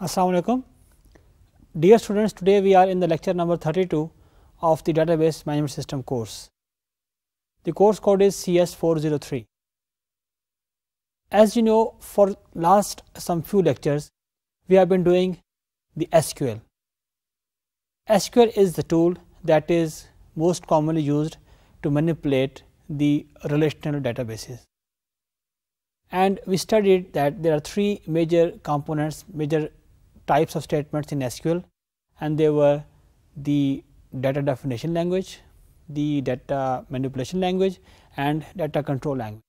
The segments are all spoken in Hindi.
Assalamualaikum. Dear students, today we are in the lecture number 32 of the database management system course. The course code is CS403. As you know, for last some few lectures, we have been doing the SQL. SQL is the tool that is most commonly used to manipulate the relational databases and we studied that there are three major components, major types of statements in SQL and they were the data definition language, the data manipulation language and data control language.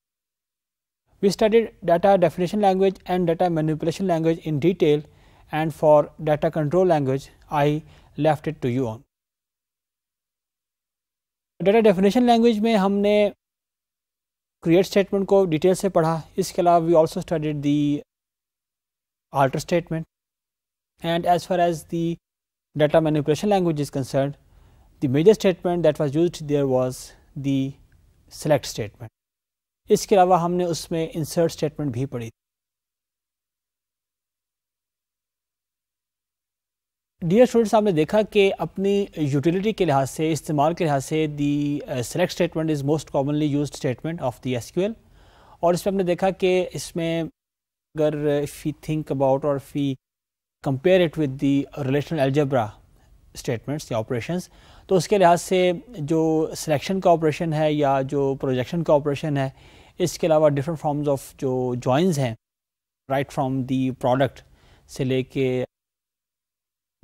We studied data definition language and data manipulation language in detail and for data control language I left it to you on. data definition language, में हमने क्रिएट स्टेटमेंट को डिटेल से पढ़ा इसके अलावा we also studied the alter statement And as far as the data manipulation language is concerned, the major statement that was used there was the select statement. इसके अलावा हमने उसमें insert statement भी पढ़ी डियर स्टूडेंट्स आपने देखा कि अपनी यूटिलिटी के लिहाज से इस्तेमाल के लिहाज से the select statement is most commonly use statement of the S और इसमें हमने देखा कि इसमें अगर इफ़ यू थिंक अबाउट और if you compare it with the relational algebra statements या ऑपरेशंस तो उसके लिहाज से जो सिलेक्शन का ऑपरेशन है या जो प्रोजेक्शन का ऑपरेशन है इसके अलावा डिफरेंट फॉर्म्स ऑफ जो जॉइंस हैं राइट फ्रॉम दी प्रोडक्ट से लेके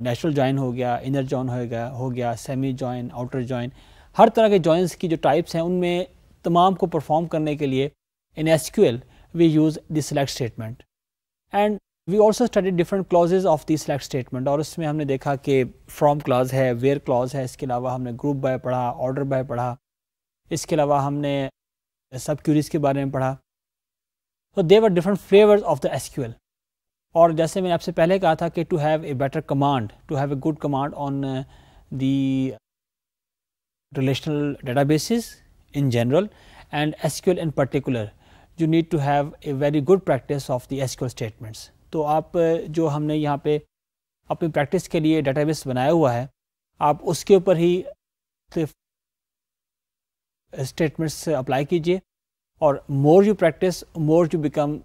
नेचुरल जॉइन हो गया इनर जॉइन हो गया हो गया सेमी जॉइन आउटर जॉइन हर तरह के जॉइंस की जो टाइप्स हैं उनमें तमाम को परफॉर्म करने के लिए in S we use the select statement and we also study different clauses of the select statement और उसमें हमने देखा कि फ्रॉम क्लॉज है वेयर क्लॉज है इसके अलावा हमने ग्रुप बाय पढ़ा ऑर्डर बाय पढ़ा इसके अलावा हमने सब क्यूरीज के बारे में पढ़ा तो there are different flavours of the SQL और जैसे मैंने आपसे पहले कहा था कि to have a better command to have a good command on the relational basis in general and SQL in particular you need to have a very good practice of the SQL statements तो आप जो हमने यहाँ पे अपनी प्रैक्टिस के लिए डेटाबेस बनाया हुआ है आप उसके ऊपर ही स्टेटमेंट्स अप्लाई कीजिए और more you practice more you become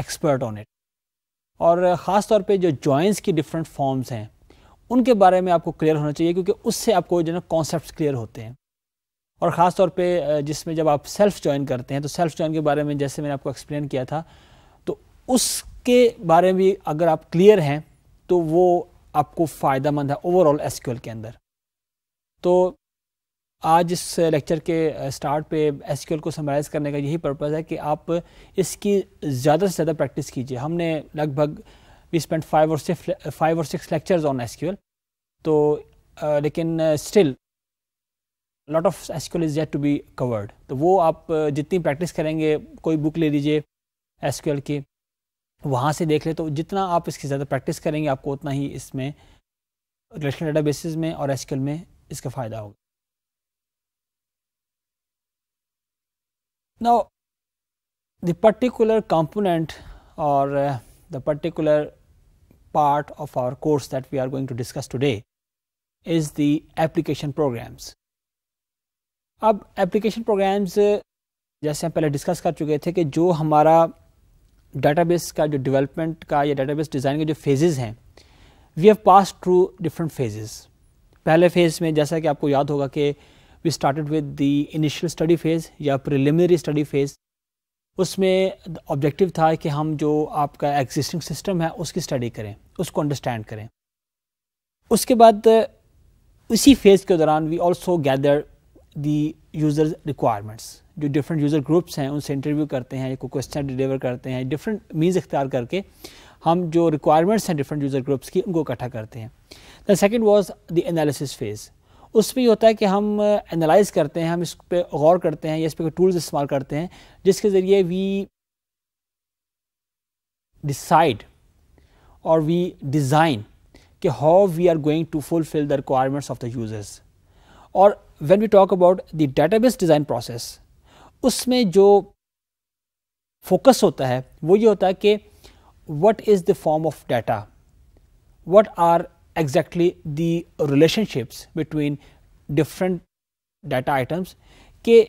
expert on it और ख़ास तौर पे जो जॉइंस की डिफरेंट फॉर्म्स हैं उनके बारे में आपको क्लियर होना चाहिए क्योंकि उससे आपको जो है ना कॉन्सेप्ट क्लियर होते हैं और ख़ास तौर पे जिसमें जब आप सेल्फ जॉइन करते हैं तो सेल्फ जॉइन के बारे में जैसे मैंने आपको एक्सप्लेन किया था तो उस के बारे में भी अगर आप क्लियर हैं तो वो आपको फ़ायदा मंद है ओवरऑल एस के अंदर तो आज इस लेक्चर के स्टार्ट पे एस को समराइज़ करने का यही पर्पज़ है कि आप इसकी ज़्यादा से ज़्यादा प्रैक्टिस कीजिए हमने लगभग वी स्पेंट फाइव और सिक्स फाइव और सिक्स लेक्चर्स ऑन एस तो लेकिन still lot of SQL is yet to be covered तो वो आप जितनी प्रैक्टिस करेंगे कोई बुक ले लीजिए एस की वहाँ से देख ले तो जितना आप इसकी ज़्यादा प्रैक्टिस करेंगे आपको उतना ही इसमें रिलेशनल बेसिस में और एस में इसका फ़ायदा होगा नाउ द पर्टिकुलर कंपोनेंट और the particular part of our course that we are going to discuss today is the application programs अब एप्लीकेशन प्रोग्राम्स जैसे हम पहले डिस्कस कर चुके थे कि जो हमारा डेटाबेस का जो डेवलपमेंट का या डेटाबेस डिज़ाइन के जो फेजेज़ हैं we have pass through different phases पहले फेज़ में जैसा कि आपको याद होगा कि we started with the initial study phase या प्रिलिमिनरी स्टडी फेज़ उसमें ऑब्जेक्टिव था कि हम जो आपका एग्जिस्टिंग सिस्टम है उसकी स्टडी करें उसको अंडरस्टैंड करें उसके बाद उसी फेज़ के दौरान we also gather the user requirements जो डिफरेंट यूज़र ग्रुप्स हैं उनसे इंटरव्यू करते हैं को क्वेश्चन डिलीवर करते हैं डिफरेंट मीन्स इख्तियार करके हम जो रिक्वायरमेंट्स हैं डिफरेंट यूज़र ग्रुप्स की उनको इकट्ठा करते हैं the second was the analysis phase उसमें ये होता है कि हम एनालाइज uh, करते हैं हम इस पर गौर करते हैं या इस पर टूल्स इस्तेमाल करते हैं जिसके ज़रिए वी डिसाइड और वी डिज़ाइन कि how we are going to fulfil the requirements of the users और when we talk about the database design process उसमें जो फोकस होता है वो ये होता है कि what is the form of data what are exactly the relationships between different data items के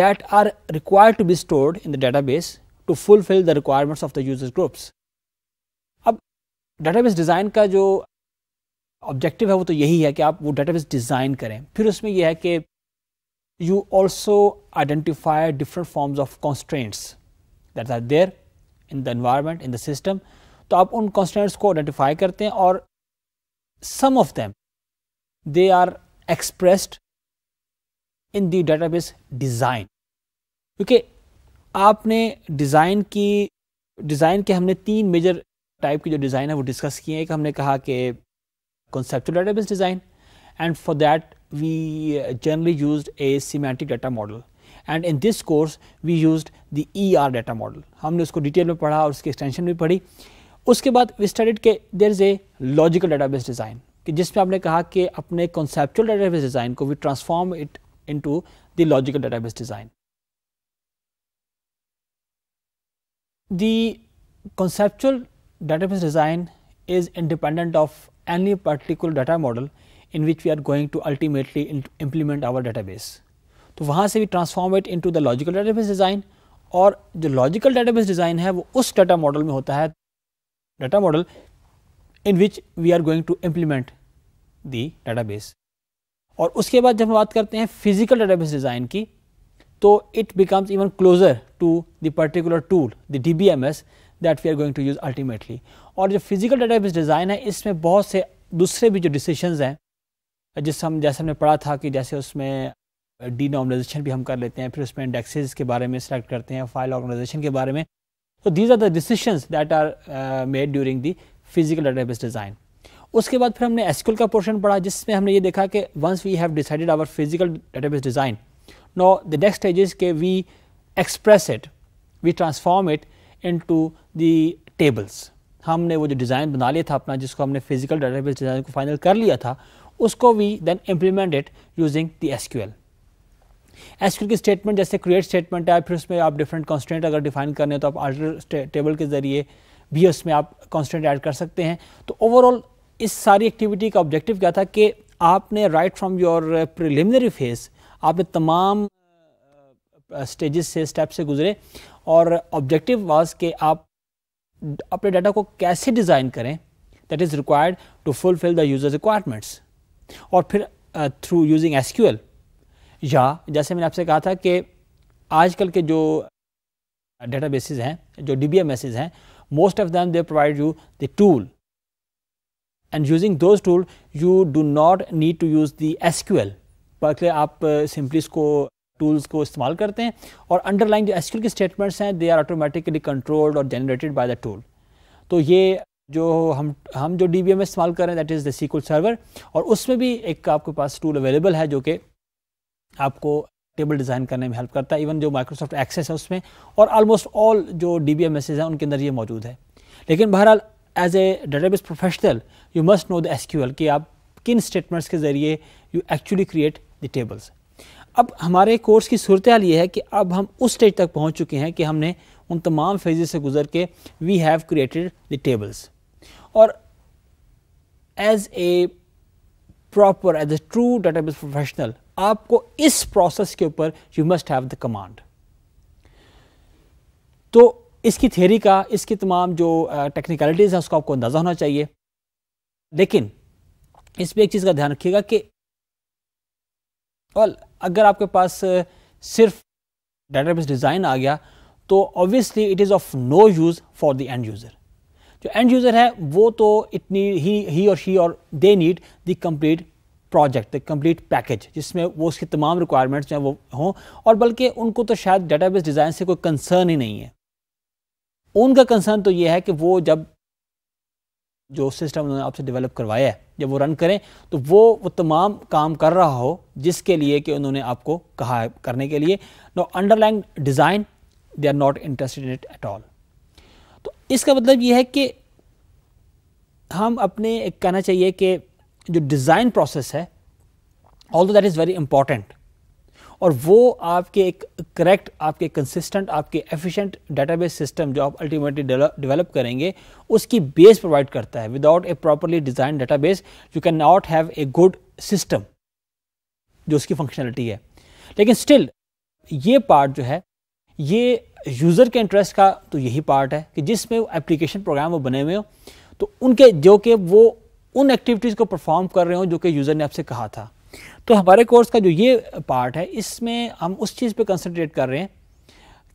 that are required to be stored in the database to fulfil the requirements of the users groups अब डाटा बेस डिज़ाइन का जो ऑब्जेक्टिव है वो तो यही है कि आप वो डाटा बेस डिज़ाइन करें फिर उसमें यह है कि you also identify different forms of constraints that are there in the environment, in the system. तो आप उन constraints को identify करते हैं और some of them they are expressed in the database design. क्योंकि आपने design की design के हमने तीन major टाइप की जो डिज़ाइन है वो डिस्कस किए हैं कि हमने कहा कि conceptual database design and for that we generally used a semantic data model and in this course we used the ER data model. We detail in detail and extension in extension. we studied that there is a logical database design. In which we have said that our conceptual database design we transform it into the logical database design. The conceptual database design is independent of any particular data model. in which we are going to ultimately implement our database. तो वहाँ से भी transform it into the logical database design और जो लॉजिकल डेटाबेस डिज़ाइन है वो उस डाटा मॉडल में होता है data model in which we are going to implement the database और उसके बाद जब हम बात करते हैं फिजिकल डेटाबेस डिज़ाइन की तो it becomes even closer to the particular tool the D B M S that we are going to use ultimately और जो फिजिकल डेटाबेस डिज़ाइन है इसमें बहुत से दूसरे भी जो डिसीशंस हैं जिस हम जैसे हमने पढ़ा था कि जैसे उसमें डी नॉर्मलाइजेशन भी हम कर लेते हैं फिर उसमें इंडेक्सेज के बारे में सेलेक्ट करते हैं फाइल ऑर्गेनाइजेशन के बारे में तो these are the decision that are made during the physical database design उसके बाद फिर हमने एसक्यूल का पोर्शन पढ़ा जिसमें हमने ये देखा कि once we have decided our physical database design now the next stage is के we express it we transform it into tables हमने वो जो डिज़ाइन बना लिया था अपना जिसको हमने फिजिकल डेटाबेस डिज़ाइन को फाइनल कर लिया था उसको we then implement it using the SQL की स्टेटमेंट जैसे क्रिएट स्टेटमेंट है फिर उसमें आप डिफरेंट कॉन्स्टेंट अगर डिफाइन करने तो आप आर्डर टेबल के जरिए भी उसमें आप कॉन्स्टेंट ऐड कर सकते हैं तो ओवरऑल इस सारी एक्टिविटी का ऑब्जेक्टिव क्या था कि आपने right from your preliminary phase आपने तमाम स्टेजेस से स्टेप से गुजरे और ऑब्जेक्टिव वाज के आप अपने डाटा को कैसे डिज़ाइन करें that is required to fulfil the users requirements और फिर थ्रू यूजिंग एल या जैसे मैंने आपसे कहा था कि आजकल के जो डेटा बेसिस हैं जो डी बी हैं most of them they provide you the tool and using those tool you do not need to use the S Q L बल्कि आप सिंपली इसको टूल्स को इस्तेमाल करते हैं और अंडरलाइन जो एस की स्टेटमेंट्स हैं दे आर ऑटोमेटिकली कंट्रोल्ड और जनरेटेड बाय द टूल तो ये जो हम हम जो डी इस्तेमाल कर रहे हैं that is the SQL server और उसमें भी एक आपके पास टूल अवेलेबल है जो कि आपको टेबल डिज़ाइन करने में हेल्प करता है इवन जो माइक्रोसॉफ्ट एक्सेस है उसमें और ऑलमोस्ट ऑल जो डी बी हैं उनके अंदर ये मौजूद है लेकिन बहरहाल as a database professional you must know the S कि आप किन स्टेटमेंट्स के ज़रिए you actually create the tables अब हमारे कोर्स की सूरत हाल ये है कि अब हम उस स्टेज तक पहुँच चुके हैं कि हमने उन तमाम फेजेस से गुजर के we have created the tables और as a proper as a true database professional आपको इस प्रोसेस के ऊपर you must have the command तो इसकी थियरी का इसकी तमाम जो टेक्निकलिटीज़ uh, हैं उसका आपको अंदाज़ा होना चाहिए लेकिन इस पर एक चीज़ का ध्यान रखिएगा कि और अगर आपके पास uh, सिर्फ डेटाबेस डिज़ाइन आ गया तो obviously it is of no use for the end user जो एंड यूज़र है वो तो इतनी ही ही और शी और they need the complete project the complete package जिसमें वो उसकी तमाम रिक्वायरमेंट्स जो हैं वो हों और बल्कि उनको तो शायद डेटाबेस डिज़ाइन से कोई कंसर्न ही नहीं है उनका कंसर्न तो ये है कि वो जब जो सिस्टम उन्होंने आपसे डेवलप करवाया है जब वो रन करें तो वो वो तमाम काम कर रहा हो जिसके लिए कि उन्होंने आपको कहा है करने के लिए no underline design they are not interested in it at all तो इसका मतलब यह है कि हम अपने कहना चाहिए कि जो डिज़ाइन प्रोसेस है although that is very important और वो आपके एक करेक्ट आपके कंसिस्टेंट आपके एफिशिएंट डेटाबेस सिस्टम जो आप अल्टीमेटली डेवलप करेंगे उसकी बेस प्रोवाइड करता है without a properly design database you can not have a good system जो उसकी फंक्शनलिटी है लेकिन स्टिल ये पार्ट जो है ये यूज़र के इंटरेस्ट का तो यही पार्ट है कि जिसमें एप्लीकेशन प्रोग्राम वो बने हुए हो तो उनके जो कि वो उन एक्टिविटीज़ को परफॉर्म कर रहे हो जो कि यूज़र ने आपसे कहा था तो हमारे कोर्स का जो ये पार्ट है इसमें हम उस चीज़ पे कंसंट्रेट कर रहे हैं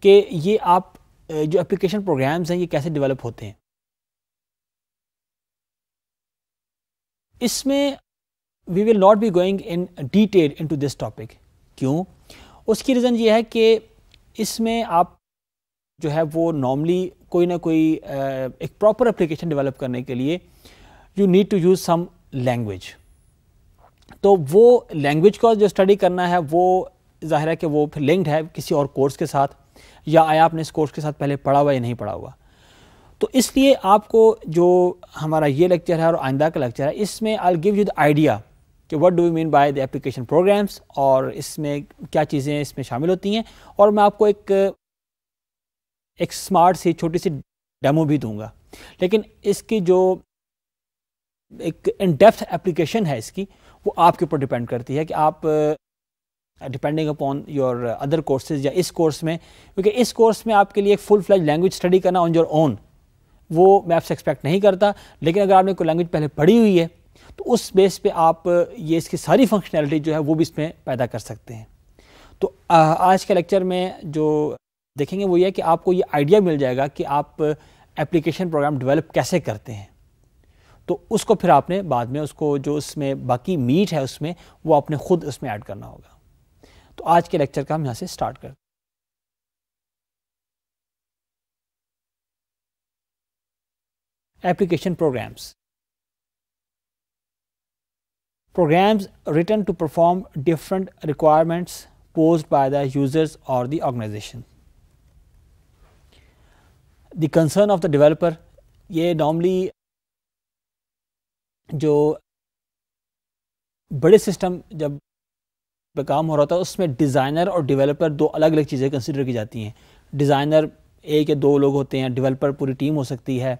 कि ये आप जो एप्लीकेशन प्रोग्राम्स हैं ये कैसे डेवलप होते हैं इसमें we will not be going in detail into this topic क्यों उसकी रीज़न ये है कि इसमें आप जो है वो नॉर्मली कोई ना कोई एक प्रॉपर एप्लीकेशन डेवलप करने के लिए you need to use some language तो वो लैंग्वेज का जो स्टडी करना है वो ज़ाहिर है कि वो फिर लिंक्ड है किसी और कोर्स के साथ या आया आपने इस कोर्स के साथ पहले पढ़ा हुआ या नहीं पढ़ा हुआ तो इसलिए आपको जो हमारा ये लेक्चर है और आइंदा का लेक्चर है इसमें I give you the idea कि what do you mean by the application programs और इसमें क्या चीज़ें इसमें शामिल होती हैं और मैं आपको एक एक स्मार्ट सी छोटी सी डेमो भी दूंगा लेकिन इसकी जो एक इन डेप्थ एप्लीकेशन है इसकी वो आपके ऊपर डिपेंड करती है कि आप depending upon your other courses या इस कोर्स में क्योंकि इस कोर्स में आपके लिए एक फुल फ्लैज लैंग्वेज स्टडी करना ऑन योर ओन वो मैं आपसे एक्सपेक्ट नहीं करता लेकिन अगर आपने कोई लैंग्वेज पहले पढ़ी हुई है तो उस बेस पे आप uh, ये इसकी सारी फंक्शनैलिटी जो है वो भी इसमें पैदा कर सकते हैं तो uh, आज के लेक्चर में जो देखेंगे वो ये कि आपको ये आइडिया मिल जाएगा कि आप एप्लीकेशन प्रोग्राम डेवलप कैसे करते हैं तो उसको फिर आपने बाद में उसको जो उसमें बाकी मीट है उसमें वो आपने खुद उसमें ऐड करना होगा तो आज के लेक्चर का हम यहाँ से स्टार्ट करते application programs programs written to perform different requirements requirements by the users और or organisation the concern of the developer ये नॉर्मली जो बड़े सिस्टम जब पे काम हो रहा था उसमें डिज़ाइनर और डेवलपर दो अलग अलग चीज़ें कंसिडर की जाती हैं डिज़ाइनर एक या दो लोग होते हैं डेवलपर पूरी टीम हो सकती है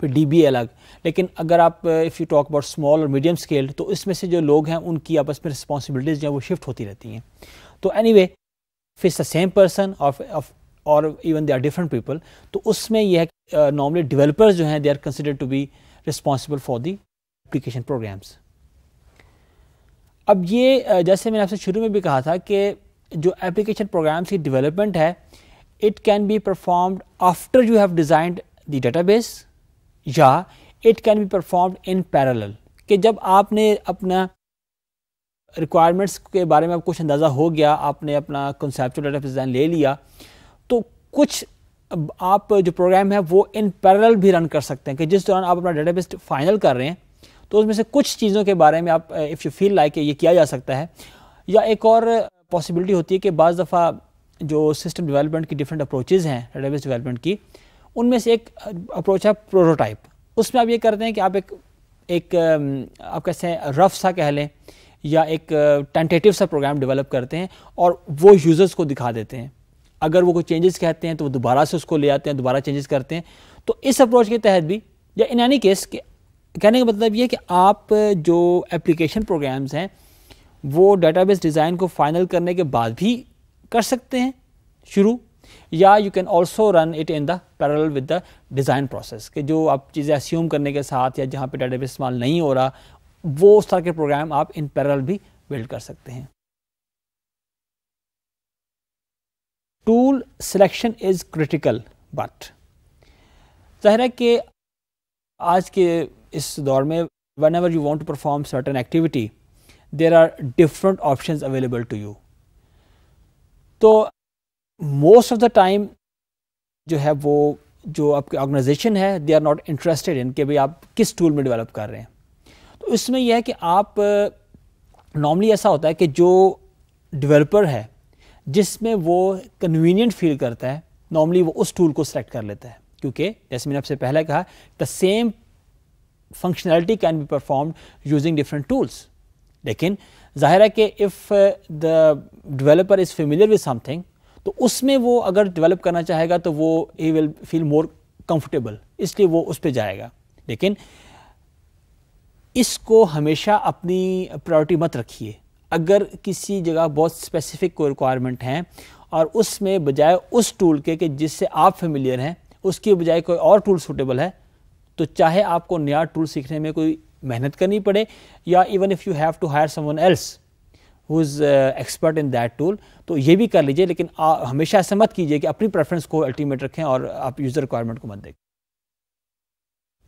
फिर डी अलग लेकिन अगर आप if you talk about small और मीडियम स्केल तो इसमें से जो लोग हैं उनकी आपस में रिस्पॉन्सिबिलिटीज़ जो वो शिफ्ट होती रहती हैं तो anyway if it's the same person और even they are different people तो उसमें यह है नॉर्मली डेवलपर्स uh, जो हैं they are consider to be responsible for the application programs अब ये uh, जैसे मैंने आपसे शुरू में भी कहा था कि जो एप्लीकेशन प्रोग्राम्स की डेवलपमेंट है it can be performed after you have designed the database या it can be performed in parallel कि जब आपने अपना रिक्वायरमेंट्स के बारे में आप कुछ अंदाज़ा हो गया आपने अपना कंसेप्चुअल डेटा डिज़ाइन ले लिया कुछ आप जो प्रोग्राम है वो इन पैरल भी रन कर सकते हैं कि जिस दौरान आप अपना डेटाबेस फाइनल कर रहे हैं तो उसमें से कुछ चीज़ों के बारे में आप इफ़ यू फील लाइक ये किया जा सकता है या एक और पॉसिबिलिटी होती है कि बज़ दफ़ा जो सिस्टम डेवलपमेंट की डिफरेंट अप्रोचेज़ हैं डेटाबेस डेवलपमेंट की उनमें से एक अप्रोच uh, है प्रोटोटाइप उसमें आप ये करते हैं कि आप एक एक um, आप कैसे हैं रफ सा कह लें या एक टेंटेटिव uh, सा प्रोग्राम डेवलप करते हैं और वो यूज़र्स को दिखा देते हैं अगर वो कोई चेंजेस कहते हैं तो वो दोबारा से उसको ले आते हैं दोबारा चेंजेस करते हैं तो इस अप्रोच के तहत भी या इन एनी केस के कहने का मतलब ये कि आप जो एप्लीकेशन प्रोग्राम्स हैं वो डाटाबेस डिज़ाइन को फाइनल करने के बाद भी कर सकते हैं शुरू या you can also run it in the parallel with the design process कि जो आप चीज़ें अस्यूम करने के साथ या जहाँ पे डाटाबेस इस्तेमाल नहीं हो रहा वो उस तरह के प्रोग्राम आप इन पैरल भी बिल्ड कर सकते हैं tool selection is critical but ज़ाहिर है कि आज के इस दौर में whenever you want to perform certain activity there are different option available to you तो मोस्ट ऑफ द टाइम जो है वो जो आपकी ऑर्गेनाइजेशन है they are not interested in कि भाई आप किस टूल में डेवलप कर रहे हैं तो इसमें यह है कि आप नॉर्मली ऐसा होता है कि जो डेवलपर है जिसमें वो कन्वीनियंट फील करता है नॉर्मली वो उस टूल को सिलेक्ट कर लेता है क्योंकि जैसे मैंने आपसे पहले कहा the same functionality can be perform using different tools लेकिन ज़ाहिर है कि if the developer is familiar with something तो उसमें वो अगर डेवलप करना चाहेगा तो वो ही विल फील मोर कंफर्टेबल इसलिए वो उस पर जाएगा लेकिन इसको हमेशा अपनी प्रायोरिटी मत रखिए अगर किसी जगह बहुत स्पेसिफिक कोई रिक्वायरमेंट हैं और उसमें बजाय उस टूल के कि जिससे आप फेमिलियर हैं उसकी बजाय कोई और टूल सूटेबल है तो चाहे आपको नया टूल सीखने में कोई मेहनत करनी पड़े या even if you have to hire someone else who is expert in that tool तो ये भी कर लीजिए लेकिन आ, हमेशा ऐसा मत कीजिए कि अपनी प्रेफरेंस को अल्टीमेट रखें और आप यूज़र रिक्वायरमेंट को मत देखें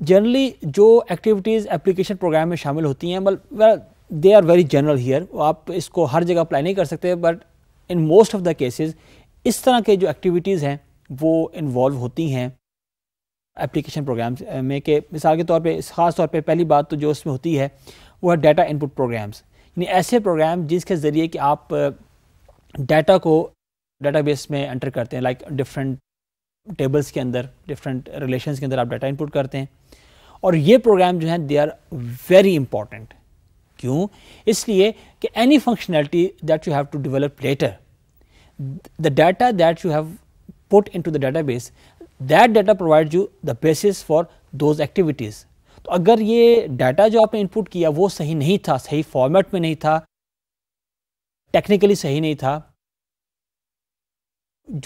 जनरली जो एक्टिविटीज़ एप्लीकेशन प्रोग्राम में शामिल होती हैं मतलब they are very general here आप इसको हर जगह अप्लाई नहीं कर सकते but in most of the cases इस तरह के जो एक्टिविटीज़ हैं वो इन्वॉल्व होती हैं एप्लीकेशन प्रोग्राम्स में के मिसाल के तौर पे ख़ास तौर पे पहली बात तो जो उसमें होती है वो है डाटा इनपुट प्रोग्राम्स यानी ऐसे प्रोग्राम जिसके ज़रिए कि आप डाटा को डाटाबेस में एंटर करते हैं लाइक डिफरेंट टेबल्स के अंदर डिफरेंट रिलेशन के अंदर आप डाटा इनपुट करते हैं और ये प्रोग्राम जो हैं दे आर वेरी इंपॉर्टेंट क्यों इसलिए कि any functionality that you have to develop later the data that you have put into the database that data provides you the basis for those activities तो अगर ये डाटा जो आपने इनपुट किया वो सही नहीं था सही फॉर्मेट में नहीं था टेक्निकली सही नहीं था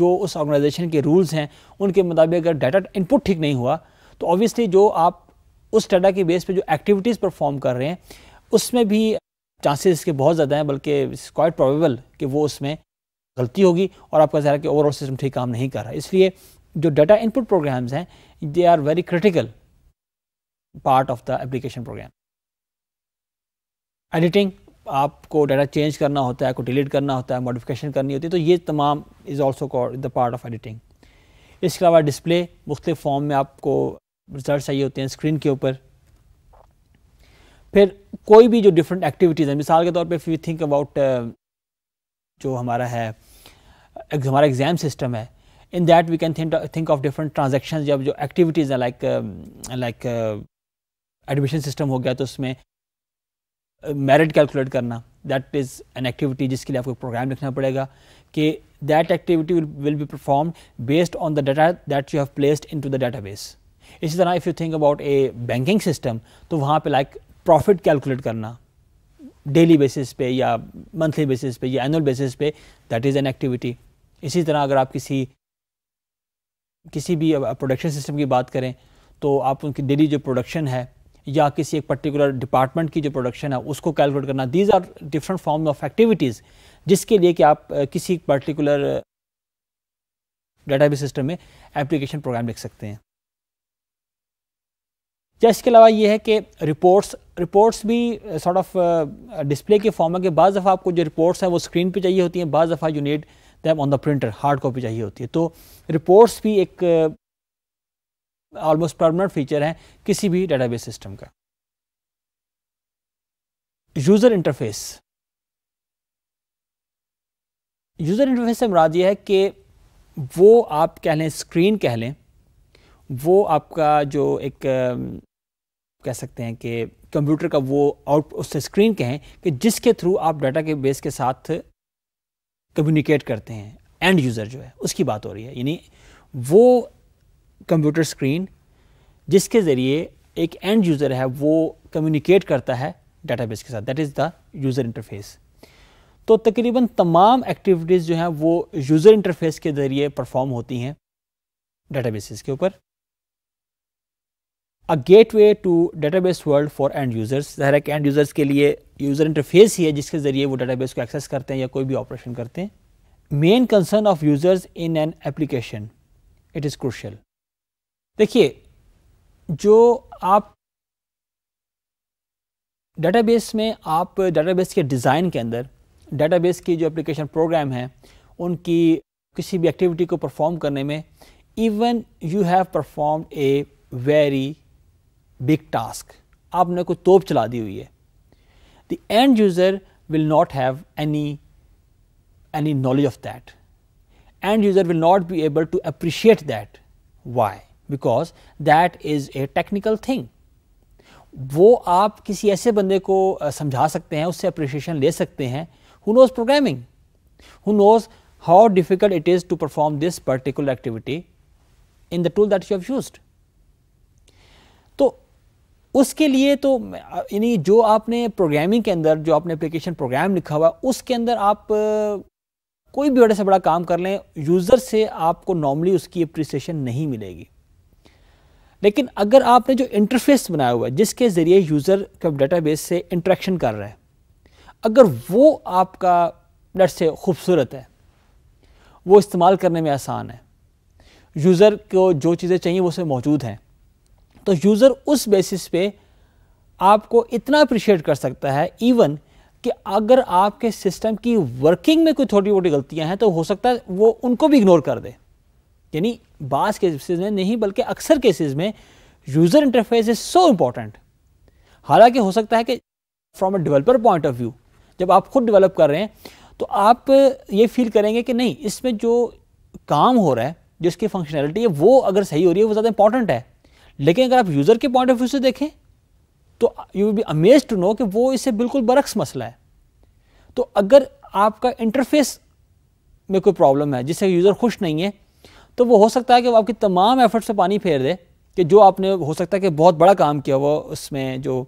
जो उस ऑर्गेनाइजेशन के रूल्स हैं उनके मुताबिक अगर डाटा इनपुट ठीक नहीं हुआ तो ऑब्वियसली जो आप उस डाटा के बेस पे जो एक्टिविटीज़ परफॉर्म कर रहे हैं उसमें भी चांसेस इसके बहुत ज़्यादा हैं बल्कि क्वाइट प्रोबेबल कि वो उसमें गलती होगी और आपका ज़ाहिर कि ओवरऑल सिस्टम ठीक काम नहीं कर रहा इसलिए जो डाटा इनपुट प्रोग्राम्स हैं they are very critical part of the application program editing आपको डाटा चेंज करना होता है को डिलीट करना होता है मॉडिफिकेशन करनी होती है तो ये तमाम is also the part of editing इसके अलावा डिस्प्ले मुख्तफ फॉर्म में आपको रिजल्ट चाहिए होते हैं स्क्रीन के ऊपर फिर कोई भी जो डिफरेंट एक्टिविटीज़ हैं मिसाल के तौर पे वी थिंक अबाउट जो हमारा है हमारा एग्ज़ाम सिस्टम है in that we can think of different transaction जब जो एक्टिविटीज़ हैं लाइक लाइक एडमिशन सिस्टम हो गया तो उसमें मेरिट uh, कैलकुलेट करना दैट इज़ एन एक्टिविटी जिसके लिए आपको प्रोग्राम लिखना पड़ेगा कि that activity will be perform based on the data that you have placed into the database इसी तरह if you think about a banking system तो वहाँ पे लाइक प्रॉफिट कैलकुलेट करना डेली बेसिस पे या मंथली बेसिस पे या एनुअल बेसिस पे दैट इज़ एन एक्टिविटी इसी तरह अगर आप किसी किसी भी प्रोडक्शन सिस्टम की बात करें तो आप उनकी डेली जो प्रोडक्शन है या किसी एक पर्टिकुलर डिपार्टमेंट की जो प्रोडक्शन है उसको कैलकुलेट करना these are different form of activities जिसके लिए कि आप किसी पर्टिकुलर डेटाबेस सिस्टम में एप्लीकेशन प्रोग्राम लिख सकते हैं या इसके अलावा ये है कि रिपोर्ट्स रिपोर्ट्स भी सॉर्ट ऑफ डिस्प्ले के फॉर्म है कि बज़ दफ़ा आपको जो रिपोर्ट्स हैं वो स्क्रीन पे चाहिए होती हैं बज़ दफ़ा you need them on the printer hard copy चाहिए होती है तो रिपोर्ट्स भी एक ऑलमोस्ट परमानेंट फीचर है किसी भी डेटाबेस सिस्टम का यूज़र इंटरफेस यूज़र इंटरफेस से मुराद ये है कि वो आप कह लें स्क्रीन कह लें वो आपका जो एक कह सकते हैं कि कंप्यूटर का वो आउट उससे स्क्रीन कहें कि जिसके थ्रू आप डाटा के बेस के साथ कम्युनिकेट करते हैं एंड यूज़र जो है उसकी बात हो रही है यानी वो कंप्यूटर स्क्रीन जिसके ज़रिए एक एंड यूज़र है वो कम्युनिकेट करता है डाटा के साथ that is the user interface तो तकरीबन तमाम एक्टिविटीज़ जो हैं वो यूज़र इंटरफेस के ज़रिए परफॉर्म होती हैं डाटा के ऊपर a gateway to database world for end users जहर है कि एंड यूज़र्स के लिए यूज़र इंटरफेस ही है जिसके ज़रिए वो डेटाबेस को एक्सेस करते हैं या कोई भी ऑपरेशन करते हैं main concern of users in an application it is crucial देखिए जो आप डेटाबेस में आप डेटाबेस के डिज़ाइन के अंदर डेटाबेस की जो एप्लीकेशन प्रोग्राम हैं उनकी किसी भी एक्टिविटी को परफॉर्म करने में even you have perform a very big task आपने कोई तोप चला दी हुई है the end user will not have any any knowledge of that end user will not be able to appreciate that why because that is a technical thing वो आप किसी ऐसे बंदे को समझा सकते हैं उससे अप्रिशिएशन ले सकते हैं who knows programming who knows how difficult it is to perform this particular activity in the tool that you have used तो उसके लिए तो यानी जो आपने प्रोग्रामिंग के अंदर जो आपने एप्लीकेशन प्रोग्राम लिखा हुआ उसके अंदर आप कोई भी बड़े से बड़ा काम कर लें यूज़र से आपको नॉर्मली उसकी अप्रिसिएशन नहीं मिलेगी लेकिन अगर आपने जो इंटरफेस बनाया हुआ है जिसके ज़रिए यूज़र का बेस से इंट्रैक्शन कर रहा है अगर वो आपका डट से खूबसूरत है वो इस्तेमाल करने में आसान है यूज़र को जो चीज़ें चाहिए वो उसमें मौजूद हैं तो यूज़र उस बेसिस पे आपको इतना अप्रिशिएट कर सकता है इवन कि अगर आपके सिस्टम की वर्किंग में कोई थोड़ी मोटी गलतियां हैं तो हो सकता है वो उनको भी इग्नोर कर दे यानी बास केसेस में नहीं बल्कि अक्सर केसेस में user interface is so important हालांकि हो सकता है कि from a developer point of view जब आप खुद डेवलप कर रहे हैं तो आप ये फील करेंगे कि नहीं इसमें जो काम हो रहा है जिसकी फंक्शनैलिटी है वो अगर सही हो रही है वो ज़्यादा इंपॉर्टेंट है लेकिन अगर आप यूज़र के पॉइंट ऑफ व्यू से देखें तो you be amaze to know कि वो इसे बिल्कुल बरक्स मसला है तो अगर आपका इंटरफेस में कोई प्रॉब्लम है जिससे यूज़र खुश नहीं है तो वो हो सकता है कि वो आपकी तमाम एफर्ट से पानी फेर दे कि जो आपने हो सकता है कि बहुत बड़ा काम किया वो उसमें जो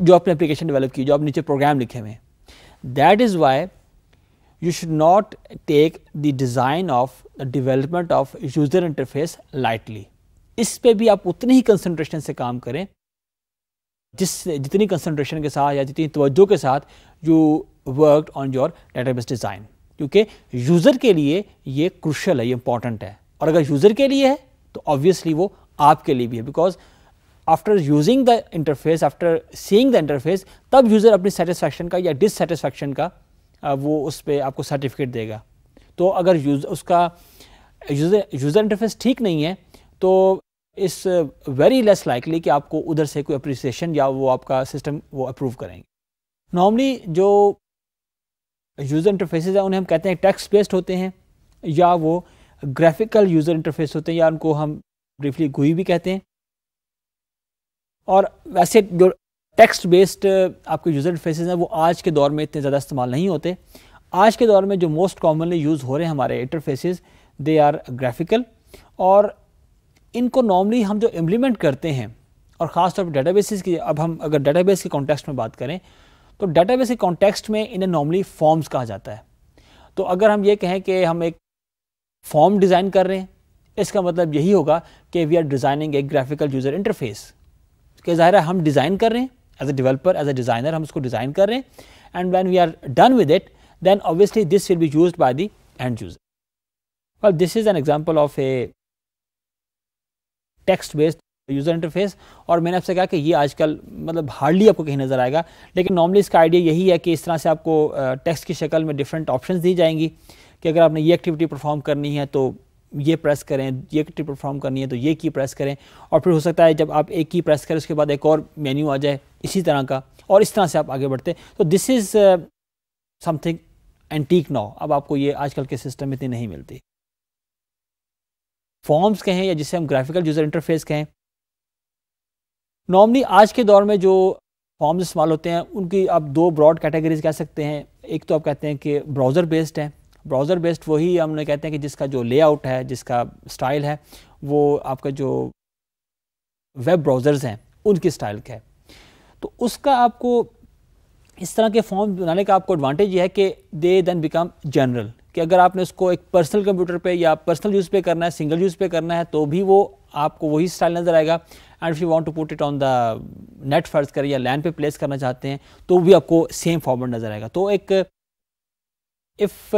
जो आपने एप्लीकेशन डेवलप की जो आप नीचे प्रोग्राम लिखे हुए हैं that is why you should not take the design of the development of user interface lightly इस पे भी आप उतनी ही कंसंट्रेशन से काम करें जिस जितनी कंसंट्रेशन के साथ या जितनी तवज्जो के साथ you work on your database design क्योंकि यूज़र के लिए ये क्रुशल है ये इंपॉर्टेंट है और अगर यूज़र के लिए है तो ऑब्वियसली वो आपके लिए भी है because after using the interface after seeing the interface तब यूज़र अपनी सेटिस्फैक्शन का या डिससेटिस्फैक्शन का वो उस पर आपको सर्टिफिकेट देगा तो अगर यूज़ उसका यूज़र यूज़र इंटरफेस ठीक नहीं है तो इस वेरी लेस लाइकली कि आपको उधर से कोई अप्रिसिएशन या वो आपका सिस्टम वो अप्रूव करेंगे नॉर्मली जो यूज़र इंटरफेसेस हैं उन्हें हम कहते हैं टेक्स्ट बेस्ड होते हैं या वो ग्राफिकल यूज़र इंटरफेस होते हैं या उनको हम ब्रीफली गुई भी कहते हैं और वैसे जो टेक्स्ट बेस्ड uh, आपके यूज़र इंटरफेसेस हैं वो आज के दौर में इतने ज़्यादा इस्तेमाल नहीं होते आज के दौर में जो मोस्ट कॉमनली यूज़ हो रहे हैं हमारे इंटरफेसेस दे आर ग्राफिकल और इनको नॉर्मली हम जो इम्प्लीमेंट करते हैं और ख़ासतौर पर डाटाबेसिस की अब हम अगर डाटाबेस के कॉन्टेक्स्ट में बात करें तो डाटा के कॉन्टेक्स्ट में इन्हें नॉर्मली फॉर्म्स कहा जाता है तो अगर हम ये कहें कि हम एक फॉर्म डिज़ाइन कर रहे हैं इसका मतलब यही होगा कि we are designing a graphical user interface के ज़ाहिर है हम डिज़ाइन कर रहे हैं as a developer as a designer हम उसको डिज़ाइन कर रहे हैं and when we are done with it then obviously this will be use by the end user well this is an example of a text based user interface और मैंने आपसे कहा कि ये आजकल मतलब हार्डली आपको कहीं नज़र आएगा लेकिन नॉर्मली इसका आइडिया यही है कि इस तरह से आपको टेक्स्ट की शक्ल में डिफरेंट ऑप्शन दी जाएंगी कि अगर आपने ये एक्टिविटी परफॉर्म करनी है तो ये प्रेस करें ये एक्टिविटी परफॉर्म करनी है तो ये की प्रेस करें और फिर हो सकता है जब आप एक की प्रेस करें उसके बाद एक और मेन्यू आ जाए इसी तरह का और इस तरह से आप आगे बढ़ते तो this is something antique now अब आपको ये आजकल के सिस्टम में इतनी नहीं मिलती फॉर्म्स कहें या जिसे हम ग्राफिकल यूज़र इंटरफेस कहें नॉर्मली आज के दौर में जो फॉर्म्स इस्तेमाल होते हैं उनकी आप दो ब्रॉड कैटेगरीज कह सकते हैं एक तो आप कहते हैं कि ब्राउज़र बेस्ड है ब्राउज़र बेस्ड वही हमने कहते हैं कि जिसका जो लेआउट है जिसका स्टाइल है वो आपका जो वेब ब्राउज़र्स हैं उनकी स्टाइल का है तो उसका आपको इस तरह के फॉर्म बनाने का आपको एडवांटेज यह है कि दे देन बिकम जनरल कि अगर आपने उसको एक पर्सनल कंप्यूटर पे या पर्सनल यूज़ पे करना है सिंगल यूज़ पे करना है तो भी वो आपको वही स्टाइल नज़र आएगा and if you want to put it on the net फर्ज कर या लैंड पे प्लेस करना चाहते हैं तो भी आपको सेम फॉर्मेट नज़र आएगा तो एक if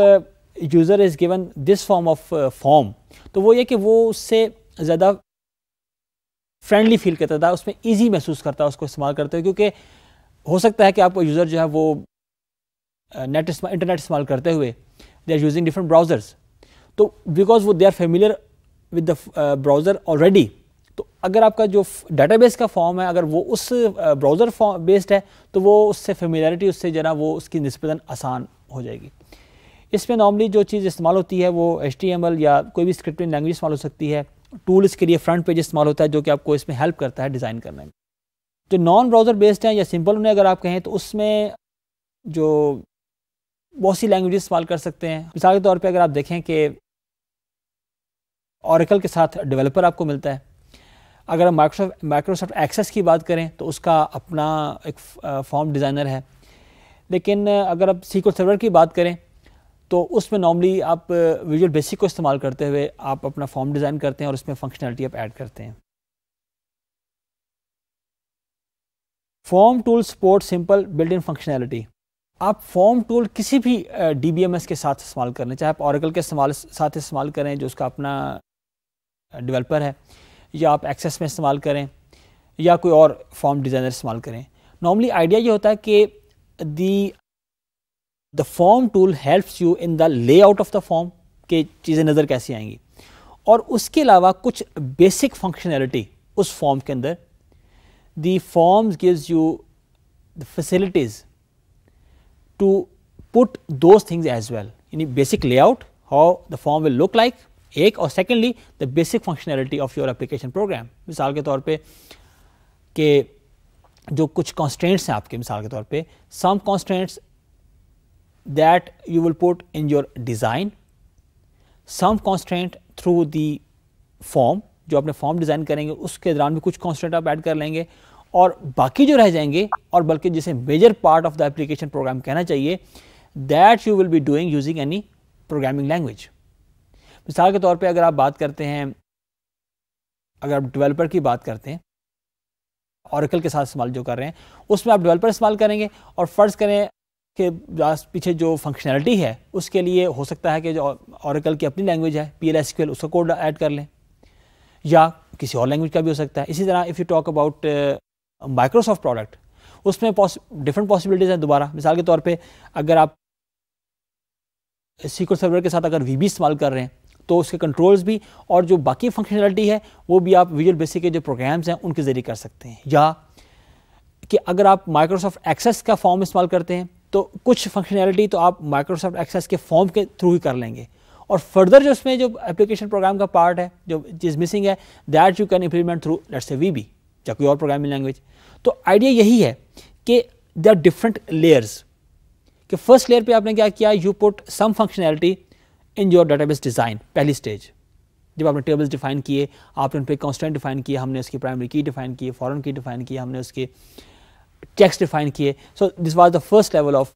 user is given this form of form तो वो ये कि वो उससे ज़्यादा फ्रेंडली फील करता था उसमें ईजी महसूस करता है उसको इस्तेमाल करते हुए क्योंकि हो सकता है कि आपको यूज़र जो है वो नेट uh, इंटरनेट इस्तेमाल करते हुए they are using different browsers तो बिकॉज वो they are familiar with the browser already तो अगर आपका जो डाटाबेस का फॉर्म है अगर वो उस ब्राउज़र फॉर्म बेस्ड है तो वो उससे फेमिलरिटी उससे जरा वो उसकी नस्बता आसान हो जाएगी इसमें नॉर्मली जो चीज़ इस्तेमाल होती है वो एच या कोई भी स्क्रिप्टिंग लैंग्वेज इस्तेमाल हो सकती है टूल इसके लिए फ्रंट पेज इस्तेमाल होता है जो कि आपको इसमें हेल्प करता है डिज़ाइन करने में जो नॉन ब्राउज़र बेस्ड हैं या सिंपल उन्हें अगर आप कहें तो उसमें जो बहुत सी लैंग्वेज इस्तेमाल कर सकते हैं मिसाल के तौर पर अगर आप देखें कि औरकल के साथ डेवलपर आपको मिलता है अगर हम माइक्रोसॉफ्ट माइक्रोसॉफ्ट एक्सेस की बात करें तो उसका अपना एक फॉर्म डिज़ाइनर है लेकिन अगर आप सीक्वल सर्वर की बात करें तो उसमें नॉर्मली आप विजुअल बेसिक को इस्तेमाल करते हुए आप अपना फॉर्म डिज़ाइन करते हैं और उसमें फंक्शनैलिटी आप ऐड करते हैं form tool support simple build in functionality आप फॉर्म टूल किसी भी डी के साथ इस्तेमाल कर चाहे आप औरकल के इस्तेमाल साथ इस्तेमाल करें जो उसका अपना डिवेलपर है या आप एक्सेस में इस्तेमाल करें या कोई और फॉर्म डिज़ाइनर इस्तेमाल करें नॉर्मली आइडिया ये होता है कि the the form tool helps you in the layout of the form के चीज़ें नज़र कैसी आएंगी और उसके अलावा कुछ बेसिक फंक्शनैलिटी उस फॉर्म के अंदर the form gives you the facilities to put those things as well in basic layout how the form will look like एक और secondly the basic functionality of your application program मिसाल के तौर पे कि जो कुछ कॉन्स्टेंट्स हैं आपके मिसाल के तौर पे some constants that you will put in your design some constant through the form जो अपने फॉर्म डिज़ाइन करेंगे उसके दौरान भी कुछ कॉन्स्टेंट आप ऐड कर लेंगे और बाकी जो रह जाएंगे और बल्कि जिसे major part of the application program कहना चाहिए that you will be doing using any programming language मिसाल के तौर पे अगर आप बात करते हैं अगर आप डेवलपर की बात करते हैं औरकल के साथ इस्तेमाल जो कर रहे हैं उसमें आप डेवलपर इस्तेमाल करेंगे और फ़र्ज़ करें के पीछे जो फंक्शनैलिटी है उसके लिए हो सकता है कि जो औरकल की अपनी लैंग्वेज है पी एल एस क्यूएल उसका कोड ऐड कर लें या किसी और लैंग्वेज का भी हो सकता है इसी तरह if you talk about Microsoft product उसमें डिफरेंट पॉसिबिलिटीज़ हैं दोबारा मिसाल के तौर पे अगर आप सीक्रेट सर्वर के साथ अगर वी बी इस्तेमाल कर रहे हैं तो उसके कंट्रोल्स भी और जो बाकी फंक्शनलिटी है वो भी आप विजुअल बेसिक के जो प्रोग्राम्स हैं उनके ज़रिए कर सकते हैं या कि अगर आप माइक्रोसॉफ्ट एक्सेस का फॉर्म इस्तेमाल करते हैं तो कुछ फंक्शनैलिटी तो आप माइक्रोसॉफ्ट एक्सेस के फॉर्म के थ्रू ही कर लेंगे और फर्दर जो उसमें जो एप्लीकेशन प्रोग्राम का पार्ट है जो चीज़ मिसिंग है that you can implement through let's a V B या कोई और प्रोग्रामिंग लैंग्वेज तो आइडिया यही है कि दे आर डिफरेंट लेयर्स कि फर्स्ट लेयर पे आपने क्या किया you put some functionality in your database design पहली स्टेज जब आपने टेबल्स डिफाइन किए आपने उन पर कॉन्स्टेंट डिफाइन किया हमने उसकी प्राइमरी की डिफाइन किए फॉरन की डिफाइन किए हमने उसके टेक्स डिफाइन किए so this was the first level of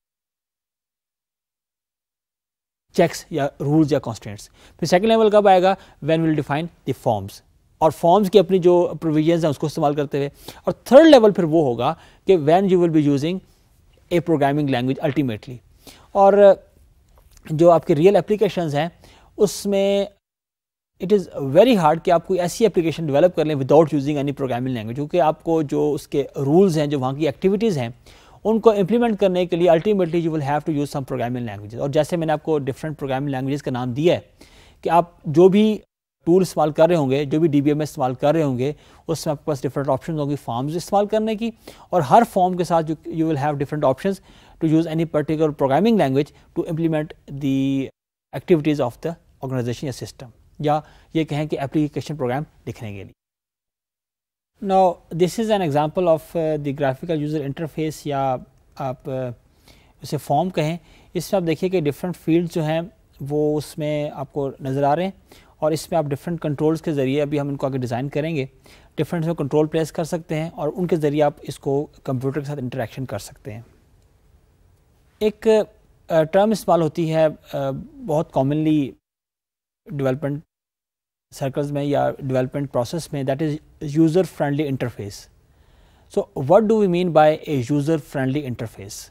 checks या रूल्स या कॉन्स्टेंट्स फिर सेकेंड लेवल कब आएगा when will define the forms और फॉर्म्स की अपनी जो प्रोविजन हैं उसको इस्तेमाल करते हुए और थर्ड लेवल फिर वो होगा कि when you will be using a programming language ultimately और जो आपके रियल एप्लीकेशंस हैं उसमें इट इज़ वेरी हार्ड कि आप कोई ऐसी एप्लीकेशन डेवलप कर लें without using any programming language क्योंकि आपको जो उसके रूल्स हैं जो वहाँ की एक्टिविटीज़ हैं उनको इम्प्लीमेंट करने के लिए ultimately you will have to use some programming language और जैसे मैंने आपको डिफरेंट प्रोग्रामिंग लैंग्वेज का नाम दिया है कि आप जो भी टूल इस्तेमाल कर रहे होंगे जो भी डी बी एम इस्तेमाल कर रहे होंगे उसमें आपके पास डिफरेंट ऑप्शन होंगी फॉर्म्स इस्तेमाल करने की और हर फॉर्म के साथ you will have different option to use any particular programming language to implement the activities of the organization या सिस्टम या ये कहें कि एप्लीकेशन प्रोग्राम लिखने के लिए now this is an example of the graphical user interface या आप उसे uh, फॉर्म कहें इसमें आप देखिए कि डिफरेंट फील्ड जो हैं वो उसमें आपको नज़र आ रहे हैं और इसमें आप डिफरेंट कंट्रोल्स के ज़रिए अभी हम इनको आगे डिज़ाइन करेंगे डिफरेंट इसमें कंट्रोल प्लेस कर सकते हैं और उनके ज़रिए आप इसको कंप्यूटर के साथ इंटरेक्शन कर सकते हैं एक टर्म इस्तेमाल होती है बहुत कॉमनली डिवेलपमेंट सर्कल्स में या डिवेलपमेंट प्रोसेस में that is user friendly interface so what do we mean by a user friendly interface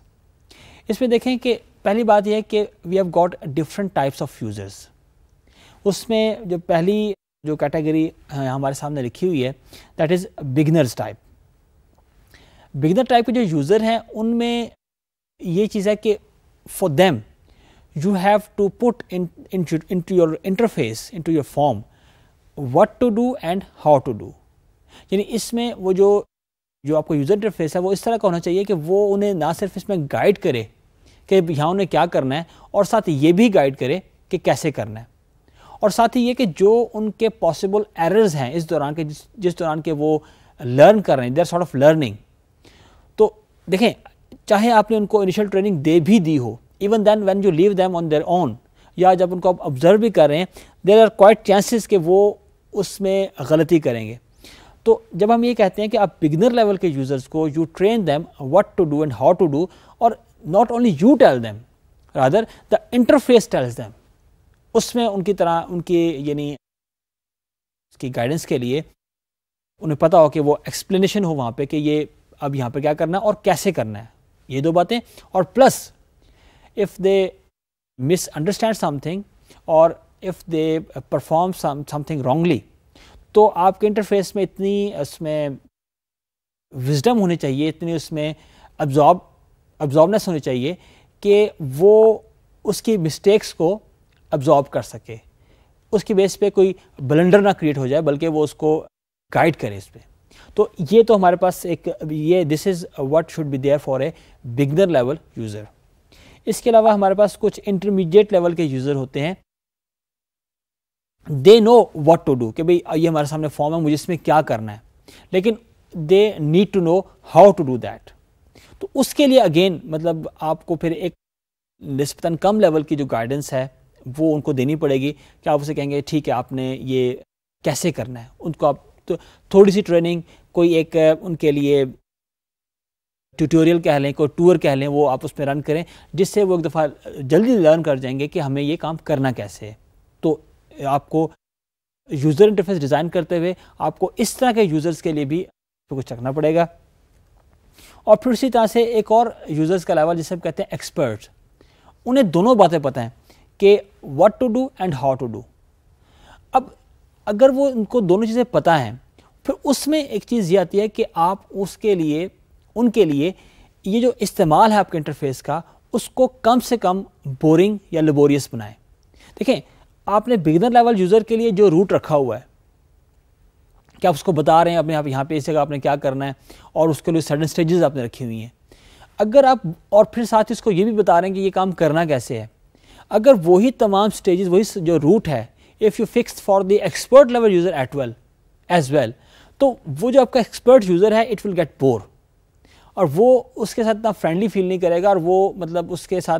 इसमें देखें कि पहली बात यह है कि we have got different types of users उसमें जो पहली जो कैटेगरी हाँ, हमारे सामने लिखी हुई है that is beginners type beginner type के जो यूज़र हैं उनमें ये चीज़ है कि for them you have to put in into your interface into your form what to do and how to do यानी इसमें वो जो जो आपको यूज़र इंटरफेस है वो इस तरह का होना चाहिए कि वो उन्हें ना सिर्फ इसमें गाइड करे कि यहाँ उन्हें क्या करना है और साथ ये भी गाइड करे कि कैसे करना है और साथ ही ये कि जो उनके पॉसिबल एरर्स हैं इस दौरान के जिस जिस दौरान के वो लर्न कर रहे हैं देर सॉर्ट ऑफ लर्निंग तो देखें चाहे आपने उनको इनिशियल ट्रेनिंग दे भी दी हो even then when you leave them on their own या जब उनको आप ऑब्जर्व भी कर रहे हैं देर आर क्वाइट चांसेस कि वो उसमें गलती करेंगे तो जब हम ये कहते हैं कि आप बिगनर लेवल के यूज़र्स को you train them what to do and how to do और not only you tell them rather the interface tells them उसमें उनकी तरह उनकी यानी उसकी गाइडेंस के लिए उन्हें पता हो कि वो एक्सप्लेनेशन हो वहाँ पे कि ये अब यहाँ पे क्या करना है और कैसे करना है ये दो बातें और plus if they misunderstand something और if they perform something wrongly तो आपके इंटरफेस में इतनी उसमें विजडम होनी चाहिए इतनी उसमें अब्जॉर्ब अब्जॉर्बनेस होनी चाहिए कि वो उसकी मिस्टेक्स को अब्जॉर्ब कर सके उसकी बेस पे कोई ब्लेंडर ना क्रिएट हो जाए बल्कि वो उसको गाइड करे इस पर तो ये तो हमारे पास एक ये this is what should be there for a beginner level user इसके अलावा हमारे पास कुछ इंटरमीडिएट लेवल के यूज़र होते हैं they know what to do कि भाई ये हमारे सामने फॉर्म है मुझे इसमें क्या करना है लेकिन they need to know how to do that तो उसके लिए अगेन मतलब आपको फिर एक निस्पतन कम लेवल की जो गाइडेंस है वो उनको देनी पड़ेगी कि आप उसे कहेंगे ठीक है आपने ये कैसे करना है उनको आप तो थोड़ी सी ट्रेनिंग कोई एक उनके लिए ट्यूटोरियल कह लें कोई टूर कह लें वो आप उसमें रन करें जिससे वो एक दफ़ा जल्दी लर्न कर जाएंगे कि हमें ये काम करना कैसे है तो आपको यूज़र इंटरफेस डिज़ाइन करते हुए आपको इस तरह के यूज़र्स के लिए भी तो कुछ रखना पड़ेगा और फिर इसी तरह से एक और यूज़र्स का लेवल जिसे हम कहते हैं एक्सपर्ट्स उन्हें दोनों बातें पता हैं कि what to do and how to do अब अगर वो उनको दोनों चीज़ें पता हैं फिर उसमें एक चीज़ ये आती है कि आप उसके लिए उनके लिए ये जो इस्तेमाल है आपके इंटरफेस का उसको कम से कम बोरिंग या लेबोरियस बनाएं देखें आपने बिगनर लेवल यूज़र के लिए जो रूट रखा हुआ है कि आप उसको बता रहे हैं अपने आप यहाँ पे इस जगह आपने क्या करना है और उसके लिए सडन स्टेजेस आपने रखी हुई हैं अगर आप और फिर साथ ही उसको ये भी बता रहे हैं कि ये काम करना कैसे है अगर वही तमाम स्टेजेस वही जो रूट है if you fix for the expert level user at well as well तो वो जो आपका एक्सपर्ट यूज़र है इट विल गेट बोर और वो उसके साथ इतना फ्रेंडली फील नहीं करेगा और वो मतलब उसके साथ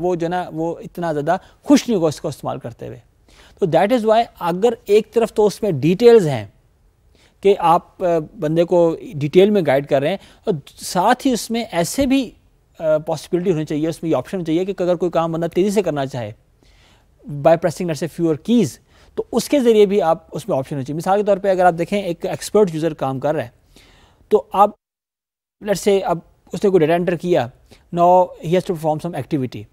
वो जो ना वो इतना ज़्यादा खुश नहीं होगा उसको इस्तेमाल करते हुए तो दैट इज़ वाई अगर एक तरफ तो उसमें डिटेल्स हैं कि आप बंदे को डिटेल में गाइड कर रहे हैं और साथ ही उसमें ऐसे भी पॉसिबिलिटी होनी चाहिए उसमें ये ऑप्शन चाहिए कि अगर कोई काम बंदा तेज़ी से करना चाहे बाय प्रेसिंग नट से फ्यूअर कीज़ तो उसके ज़रिए भी आप उसमें ऑप्शन होनी चाहिए मिसाल के तौर पर अगर आप देखें एक एक्सपर्ट यूज़र काम कर रहा है तो आप लेट से अब उसने कोई डेटा एंटर किया no he has to perform some activity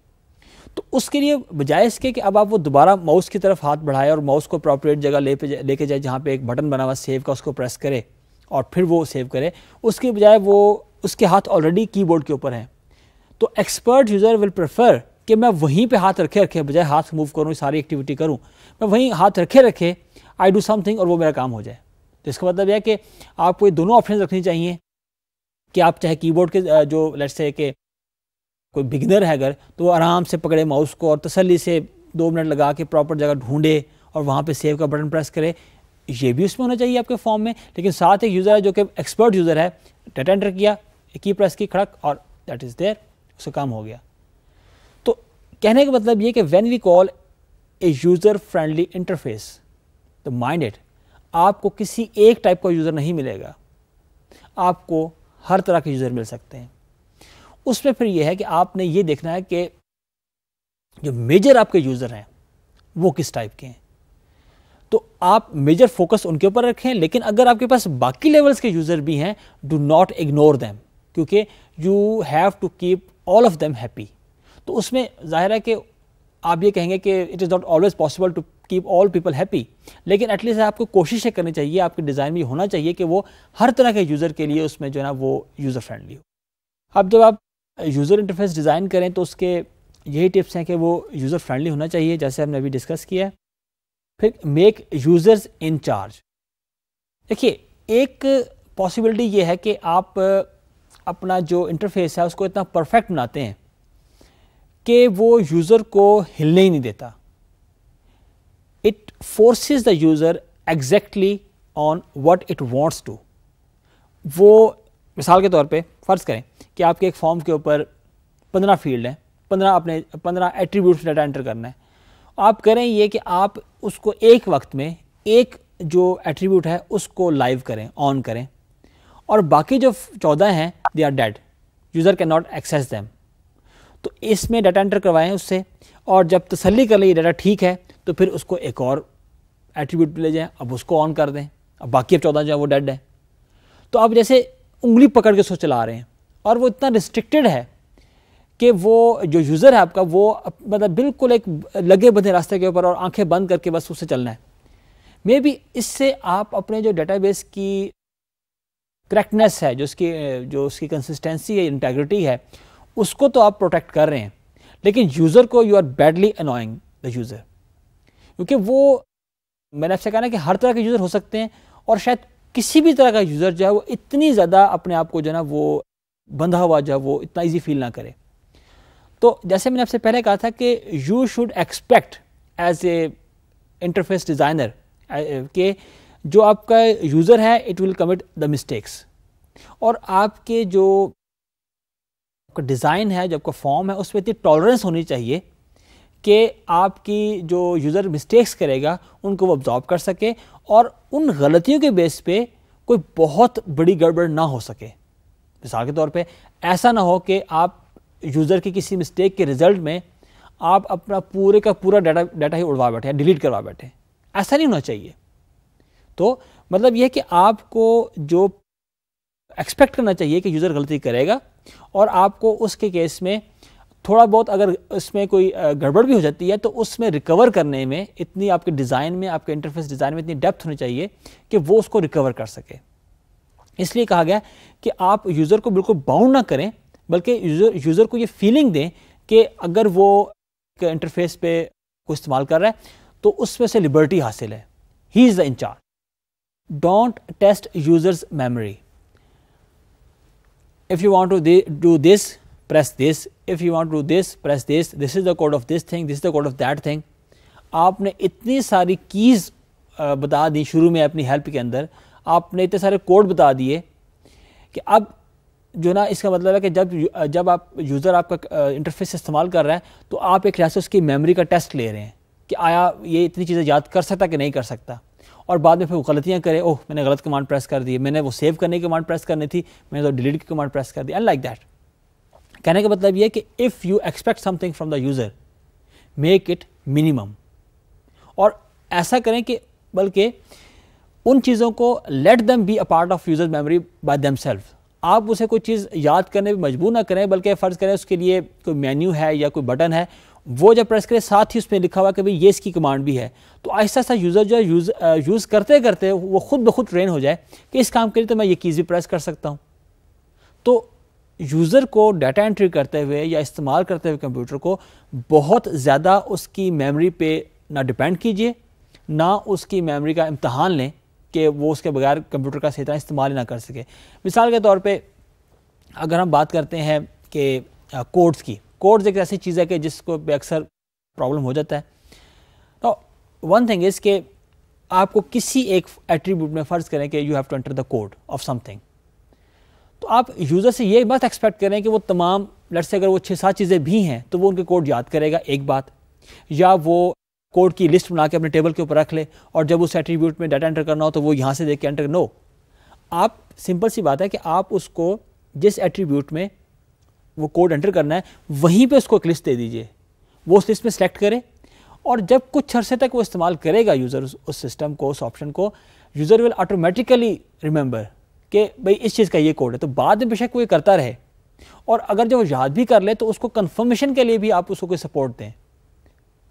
तो उसके लिए बजाय इसके कि अब आप वो दोबारा माउस की तरफ हाथ बढ़ाए और माउस को प्रॉपरेट जगह ले पे लेके जाए जहाँ पे एक बटन बना हुआ सेव का उसको प्रेस करे और फिर वो सेव करे उसके बजाय वो उसके हाथ ऑलरेडी कीबोर्ड के ऊपर हैं तो एक्सपर्ट यूज़र विल प्रेफर कि मैं वहीं पे हाथ रखे रखे बजाय हाथ मूव करूँ सारी एक्टिविटी करूँ मैं वहीं हाथ रखे रखे आई डू समथिंग और वो मेरा काम हो जाए तो इसका मतलब यह है कि आपको ये दोनों ऑप्शन रखनी चाहिए कि आप चाहे कीबोर्ड के जो लेट्स से कि कोई बिगनर है अगर तो आराम से पकड़े माउस को और तसली से दो मिनट लगा के प्रॉपर जगह ढूंढे और वहाँ पे सेव का बटन प्रेस करे ये भी उसमें होना चाहिए आपके फॉर्म में लेकिन साथ एक यूज़र है जो कि एक्सपर्ट यूज़र है डेट एंटर किया की प्रेस की खड़क और दैट इज़ देयर उससे काम हो गया तो कहने का मतलब ये कि when we call a user friendly interface तो माइंड इट आपको किसी एक टाइप का यूज़र नहीं मिलेगा आपको हर तरह के यूज़र मिल सकते हैं उसमें फिर यह है कि आपने ये देखना है कि जो मेजर आपके यूज़र हैं वो किस टाइप के हैं तो आप मेजर फोकस उनके ऊपर रखें लेकिन अगर आपके पास बाकी लेवल्स के यूज़र भी हैं डू नॉट इग्नोर दैम क्योंकि you have to keep all of them happy तो उसमें जाहिर है कि आप ये कहेंगे कि it is not always possible to keep all people happy लेकिन एटलीस्ट आपको कोशिशें करनी चाहिए आपके डिज़ाइन में होना चाहिए कि वो हर तरह के यूज़र के लिए उसमें जो है ना वो यूज़र फ्रेंडली हो अब जब आप यूज़र इंटरफेस डिज़ाइन करें तो उसके यही टिप्स हैं कि वो यूज़र फ्रेंडली होना चाहिए जैसे हमने अभी डिस्कस किया है फिर मेक यूज़र्स इन चार्ज देखिए एक पॉसिबिलिटी ये है कि आप अपना जो इंटरफेस है उसको इतना परफेक्ट बनाते हैं कि वो यूज़र को हिलने ही नहीं देता it forces the user exactly on what it wants to वो मिसाल के तौर पे फ़र्ज़ करें कि आपके एक फॉर्म के ऊपर पंद्रह फील्ड हैं पंद्रह अपने पंद्रह एट्रीब्यूट्स डाटा एंटर करना है आप करें ये कि आप उसको एक वक्त में एक जो एट्रीब्यूट है उसको लाइव करें ऑन करें और बाकी जो चौदह हैं they are dead user can not access them तो इसमें डाटा एंटर करवाएं उससे और जब तसली कर लिए डाटा ठीक है तो फिर उसको एक और एट्रीब्यूट ले जाएं अब उसको ऑन कर दें अब बाकी अब चौदह जो है वो डेड है तो आप जैसे उंगली पकड़ के उसको चला रहे हैं और वो इतना रिस्ट्रिक्टेड है कि वो जो यूज़र है आपका वो मतलब बिल्कुल एक लगे बंधे रास्ते के ऊपर और आंखें बंद करके बस उससे चलना है मे बी इससे आप अपने जो डेटाबेस की करेक्टनेस है जो उसकी जो उसकी कंसिस्टेंसी है इंटेग्रिटी है उसको तो आप प्रोटेक्ट कर रहे हैं लेकिन यूज़र को you are badly annoying the user क्योंकि वो मैंने आपसे कहा ना कि हर तरह के यूज़र हो सकते हैं और शायद किसी भी तरह का यूज़र जो है वो इतनी ज़्यादा अपने आप को जो है ना वो बंधा हुआ जो है वो इतना ईजी फील ना करे तो जैसे मैंने आपसे पहले कहा था कि you should expect as a interface designer के जो आपका यूज़र है it will commit the mistakes और आपके जो आपका डिज़ाइन है जो आपका फॉर्म है उसमें इतनी टॉलरेंस होनी चाहिए कि आपकी जो यूज़र मिस्टेक्स करेगा उनको वो ऑब्जॉर्व कर सके और उन गलतियों के बेस पे कोई बहुत बड़ी गड़बड़ ना हो सके मिसाल के तौर पे ऐसा ना हो कि आप यूज़र की किसी मिस्टेक के रिज़ल्ट में आप अपना पूरे का पूरा डाटा डाटा ही उड़वा बैठे डिलीट करवा बैठे ऐसा नहीं होना चाहिए तो मतलब यह कि आपको जो एक्सपेक्ट करना चाहिए कि यूज़र गलती करेगा और आपको उसके केस में थोड़ा बहुत अगर इसमें कोई गड़बड़ भी हो जाती है तो उसमें रिकवर करने में इतनी आपके डिज़ाइन में आपके इंटरफेस डिज़ाइन में इतनी डेप्थ होनी चाहिए कि वो उसको रिकवर कर सके इसलिए कहा गया कि आप यूज़र को बिल्कुल बाउंड ना करें बल्कि यूज़र यूज़र को ये फीलिंग दें कि अगर वो इंटरफेस पे को इस्तेमाल कर रहा है तो उसमें से लिबर्टी हासिल है he is the in charge don't test users memory. If you want to do this press this, if you want to do this press this, this is the code of this thing, this is the code of that thing. आपने इतनी सारी कीज़ बता दी शुरू में अपनी हेल्प के अंदर आपने इतने सारे कोड बता दिए कि अब जो ना इसका मतलब है कि जब जब आप यूज़र आपका इंटरफेस इस्तेमाल कर रहा है तो आप एक ख्याल से उसकी मेमोरी का टेस्ट ले रहे हैं कि आया ये इतनी चीज़ें याद कर सकता कि नहीं कर सकता और बाद में फिर वो गलतियाँ करे ओह मैंने गलत कमांड प्रेस कर दी मैंने वो सेव करने की कमांड प्रेस करनी थी मैंने तो डिलीट की कमांड प्रेस कर दी अन लाइक दैट कहने का मतलब ये है कि if you expect something from the user make it minimum और ऐसा करें कि बल्कि उन चीज़ों को let them be a part of user memory by self आप उसे कोई चीज़ याद करने में मजबूर ना करें बल्कि फ़र्ज़ करें उसके लिए कोई मेन्यू है या कोई बटन है वो जब प्रेस करें साथ ही उसमें लिखा हुआ कि भाई ये इसकी कमांड भी है तो ऐसा ऐसा यूज़र जो है यूज़ यूज़ uh, करते करते वो खुद ब खुद ट्रेन हो जाए कि इस काम के लिए तो मैं ये कीज़ भी प्रेस कर सकता हूँ तो यूज़र को डाटा एंट्री करते हुए या इस्तेमाल करते हुए कंप्यूटर को बहुत ज़्यादा उसकी मेमोरी पे ना डिपेंड कीजिए ना उसकी मेमोरी का इम्तहान लें कि वो उसके बगैर कंप्यूटर का सही तरह इस्तेमाल ना कर सके मिसाल के तौर पर अगर हम बात करते हैं कि कोड्स uh, की कोड्स एक ऐसी चीज़ है कि जिसको अक्सर प्रॉब्लम हो जाता है तो वन थिंग इज़ के आपको किसी एक एट्रीब्यूट में फ़र्ज़ करें कि you have to enter the code of something तो आप यूज़र से ये बात एक्सपेक्ट करें कि वो तमाम लट से अगर वो छः सात चीज़ें भी हैं तो वो उनके कोड याद करेगा एक बात या वो कोड की लिस्ट बना के अपने टेबल के ऊपर रख ले और जब उस एट्रीब्यूट में डाटा एंटर करना हो तो वो यहाँ से देख के एंटर नो आप सिंपल सी बात है कि आप उसको जिस एट्रीब्यूट में वो कोड एंटर करना है वहीं पे उसको एक लिस्ट दे दीजिए वो उस लिस्ट में सेलेक्ट करे और जब कुछ अरसे तक वो इस्तेमाल करेगा यूज़र उस सिस्टम को उस ऑप्शन को यूज़र विल ऑटोमेटिकली रिमेंबर कि भाई इस चीज़ का ये कोड है तो बाद में बेशक वो ये करता रहे और अगर जब वो याद भी कर ले तो उसको कन्फर्मेशन के लिए भी आप उसको कोई सपोर्ट दें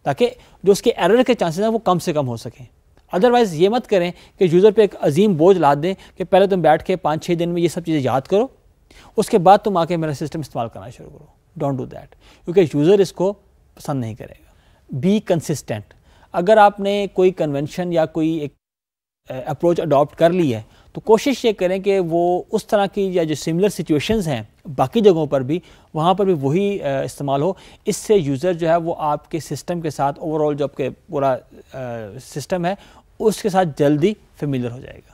ताकि जो उसके एरर के चांसेस हैं वो कम से कम हो सकें अदरवाइज़ ये मत करें कि यूज़र पे एक अजीम बोझ लाद दें कि पहले तुम बैठ के पाँच छः दिन में ये सब चीज़ें याद करो उसके बाद तुम आके मेरा सिस्टम इस्तेमाल करना शुरू करो डोंट डू दैट क्योंकि यूज़र इसको पसंद नहीं करेगा बी कंसिस्टेंट अगर आपने कोई कन्वेंशन या कोई एक अप्रोच अडॉप्ट कर ली है तो कोशिश ये करें कि वो उस तरह की या जो सिमिलर सिचुएशंस हैं बाकी जगहों पर भी वहाँ पर भी वही इस्तेमाल हो इससे यूज़र जो है वो आपके सिस्टम के साथ ओवरऑल जो आपके पूरा सिस्टम है उसके साथ जल्दी फेमिलर हो जाएगा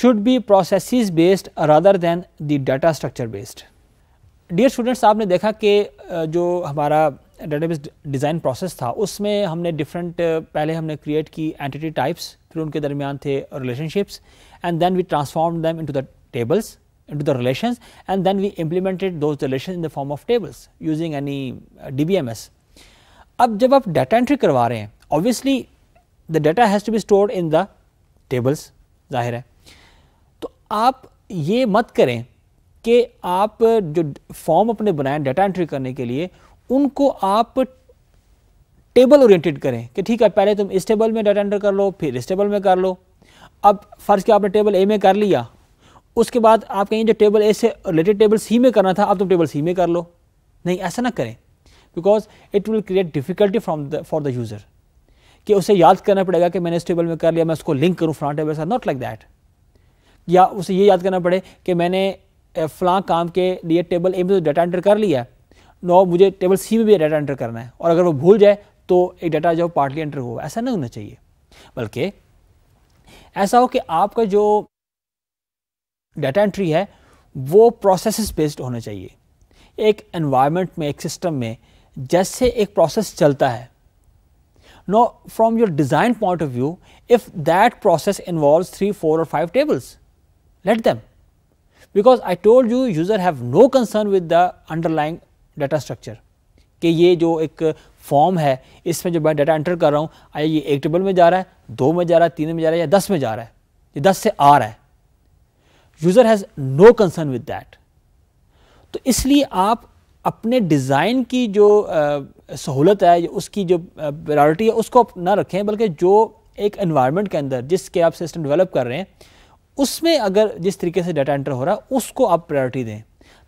should be processes based rather than the data structure based. Dear students, आपने देखा कि जो हमारा database design process था उसमें हमने different पहले हमने create की entity types, फिर उनके दरमियान थे relationships and then we transformed them into the tables, into the relations and then we implemented those relations in the form of tables using any DBMS. اب جب آپ data entry کروا رہے ہیں obviously the data has to be stored in the tables, ظاہر ہے आप ये मत करें कि आप जो फॉर्म अपने बनाए डाटा एंट्री करने के लिए उनको आप टेबल ओरिएंटेड करें कि ठीक है पहले तुम इस टेबल में डाटा एंट्री कर लो फिर इस टेबल में कर लो अब फ़र्ज़ कि आपने टेबल ए में कर लिया उसके बाद आप कहीं जो टेबल ए से रिलेटेड टेबल सी में करना था अब तुम टेबल सी में कर लो नहीं ऐसा ना करें because it will create difficulty from the for the user कि उसे याद करना पड़ेगा कि मैंने इस टेबल में कर लिया मैं उसको लिंक करूँ फ्रंट टेबल से नॉट लाइक दैट या उसे ये याद करना पड़े कि मैंने फ़लाँ काम के लिए टेबल ए में तो डाटा एंटर कर लिया है नो मुझे टेबल सी में भी डाटा एंटर करना है और अगर वो भूल जाए तो एक डाटा जो पार्टली एंटर हुआ ऐसा नहीं होना चाहिए बल्कि ऐसा हो कि आपका जो डाटा एंट्री है वो प्रोसेस बेस्ड होना चाहिए एक एनवायरमेंट में एक सिस्टम में जैसे एक प्रोसेस चलता है no from your design point of view if that process involve three four और five tables let them because I told you user have no concern with the underlying data structure कि ये जो एक फॉर्म है इसमें जो मैं डाटा एंटर कर रहा हूँ आया ये एक टेबल में जा रहा है दो में जा रहा है तीन में जा रहा है या दस में जा रहा है ये दस से आ रहा है user has no concern with that तो इसलिए आप अपने डिज़ाइन की जो सहूलत है उसकी जो प्रायोरिटी है उसको आप ना रखें बल्कि जो एक इन्वायरमेंट के अंदर जिसके आप सिस्टम डेवलप कर रहे हैं उसमें अगर जिस तरीके से डाटा एंटर हो रहा है उसको आप प्रायोरिटी दें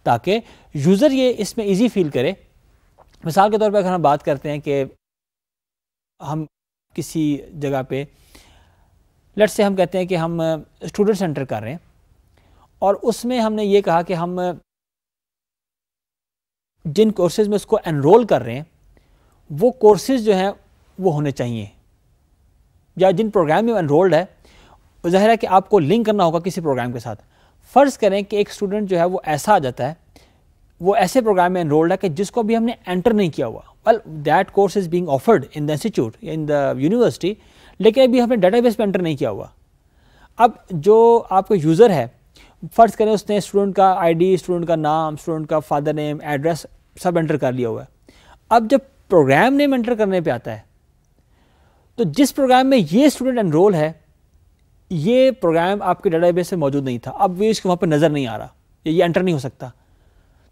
ताकि यूज़र ये इसमें ईजी फील करे मिसाल के तौर पर अगर हम बात करते हैं कि हम किसी जगह पे लट से हम कहते हैं कि हम स्टूडेंट सेंटर कर रहे हैं और उसमें हमने ये कहा कि हम जिन कोर्सेज़ में उसको एनरोल कर रहे हैं वो कोर्सेज़ जो हैं वो होने चाहिए या जिन प्रोग्राम में एनरोल्ड है तो जाहिर है कि आपको लिंक करना होगा किसी प्रोग्राम के साथ फ़र्ज़ करें कि एक स्टूडेंट जो है वो ऐसा आ जाता है वो ऐसे प्रोग्राम में एनरोल्ड है कि जिसको अभी हमने एंटर नहीं किया हुआ well that course is being offered in the institute in the university लेकिन अभी हमने डेटाबेस में एंटर नहीं किया हुआ अब जो आपका यूज़र है फ़र्ज़ करें उसने स्टूडेंट का आई स्टूडेंट का नाम स्टूडेंट का फादर नेम एड्रेस सब एंटर कर लिया हुआ है अब जब प्रोग्राम नेम एंटर करने पर आता है तो जिस प्रोग्राम में ये स्टूडेंट एनरोल है ये प्रोग्राम आपके डेटाबेस में मौजूद नहीं था अब वे इसको वहाँ पर नज़र नहीं आ रहा ये ये एंटर नहीं हो सकता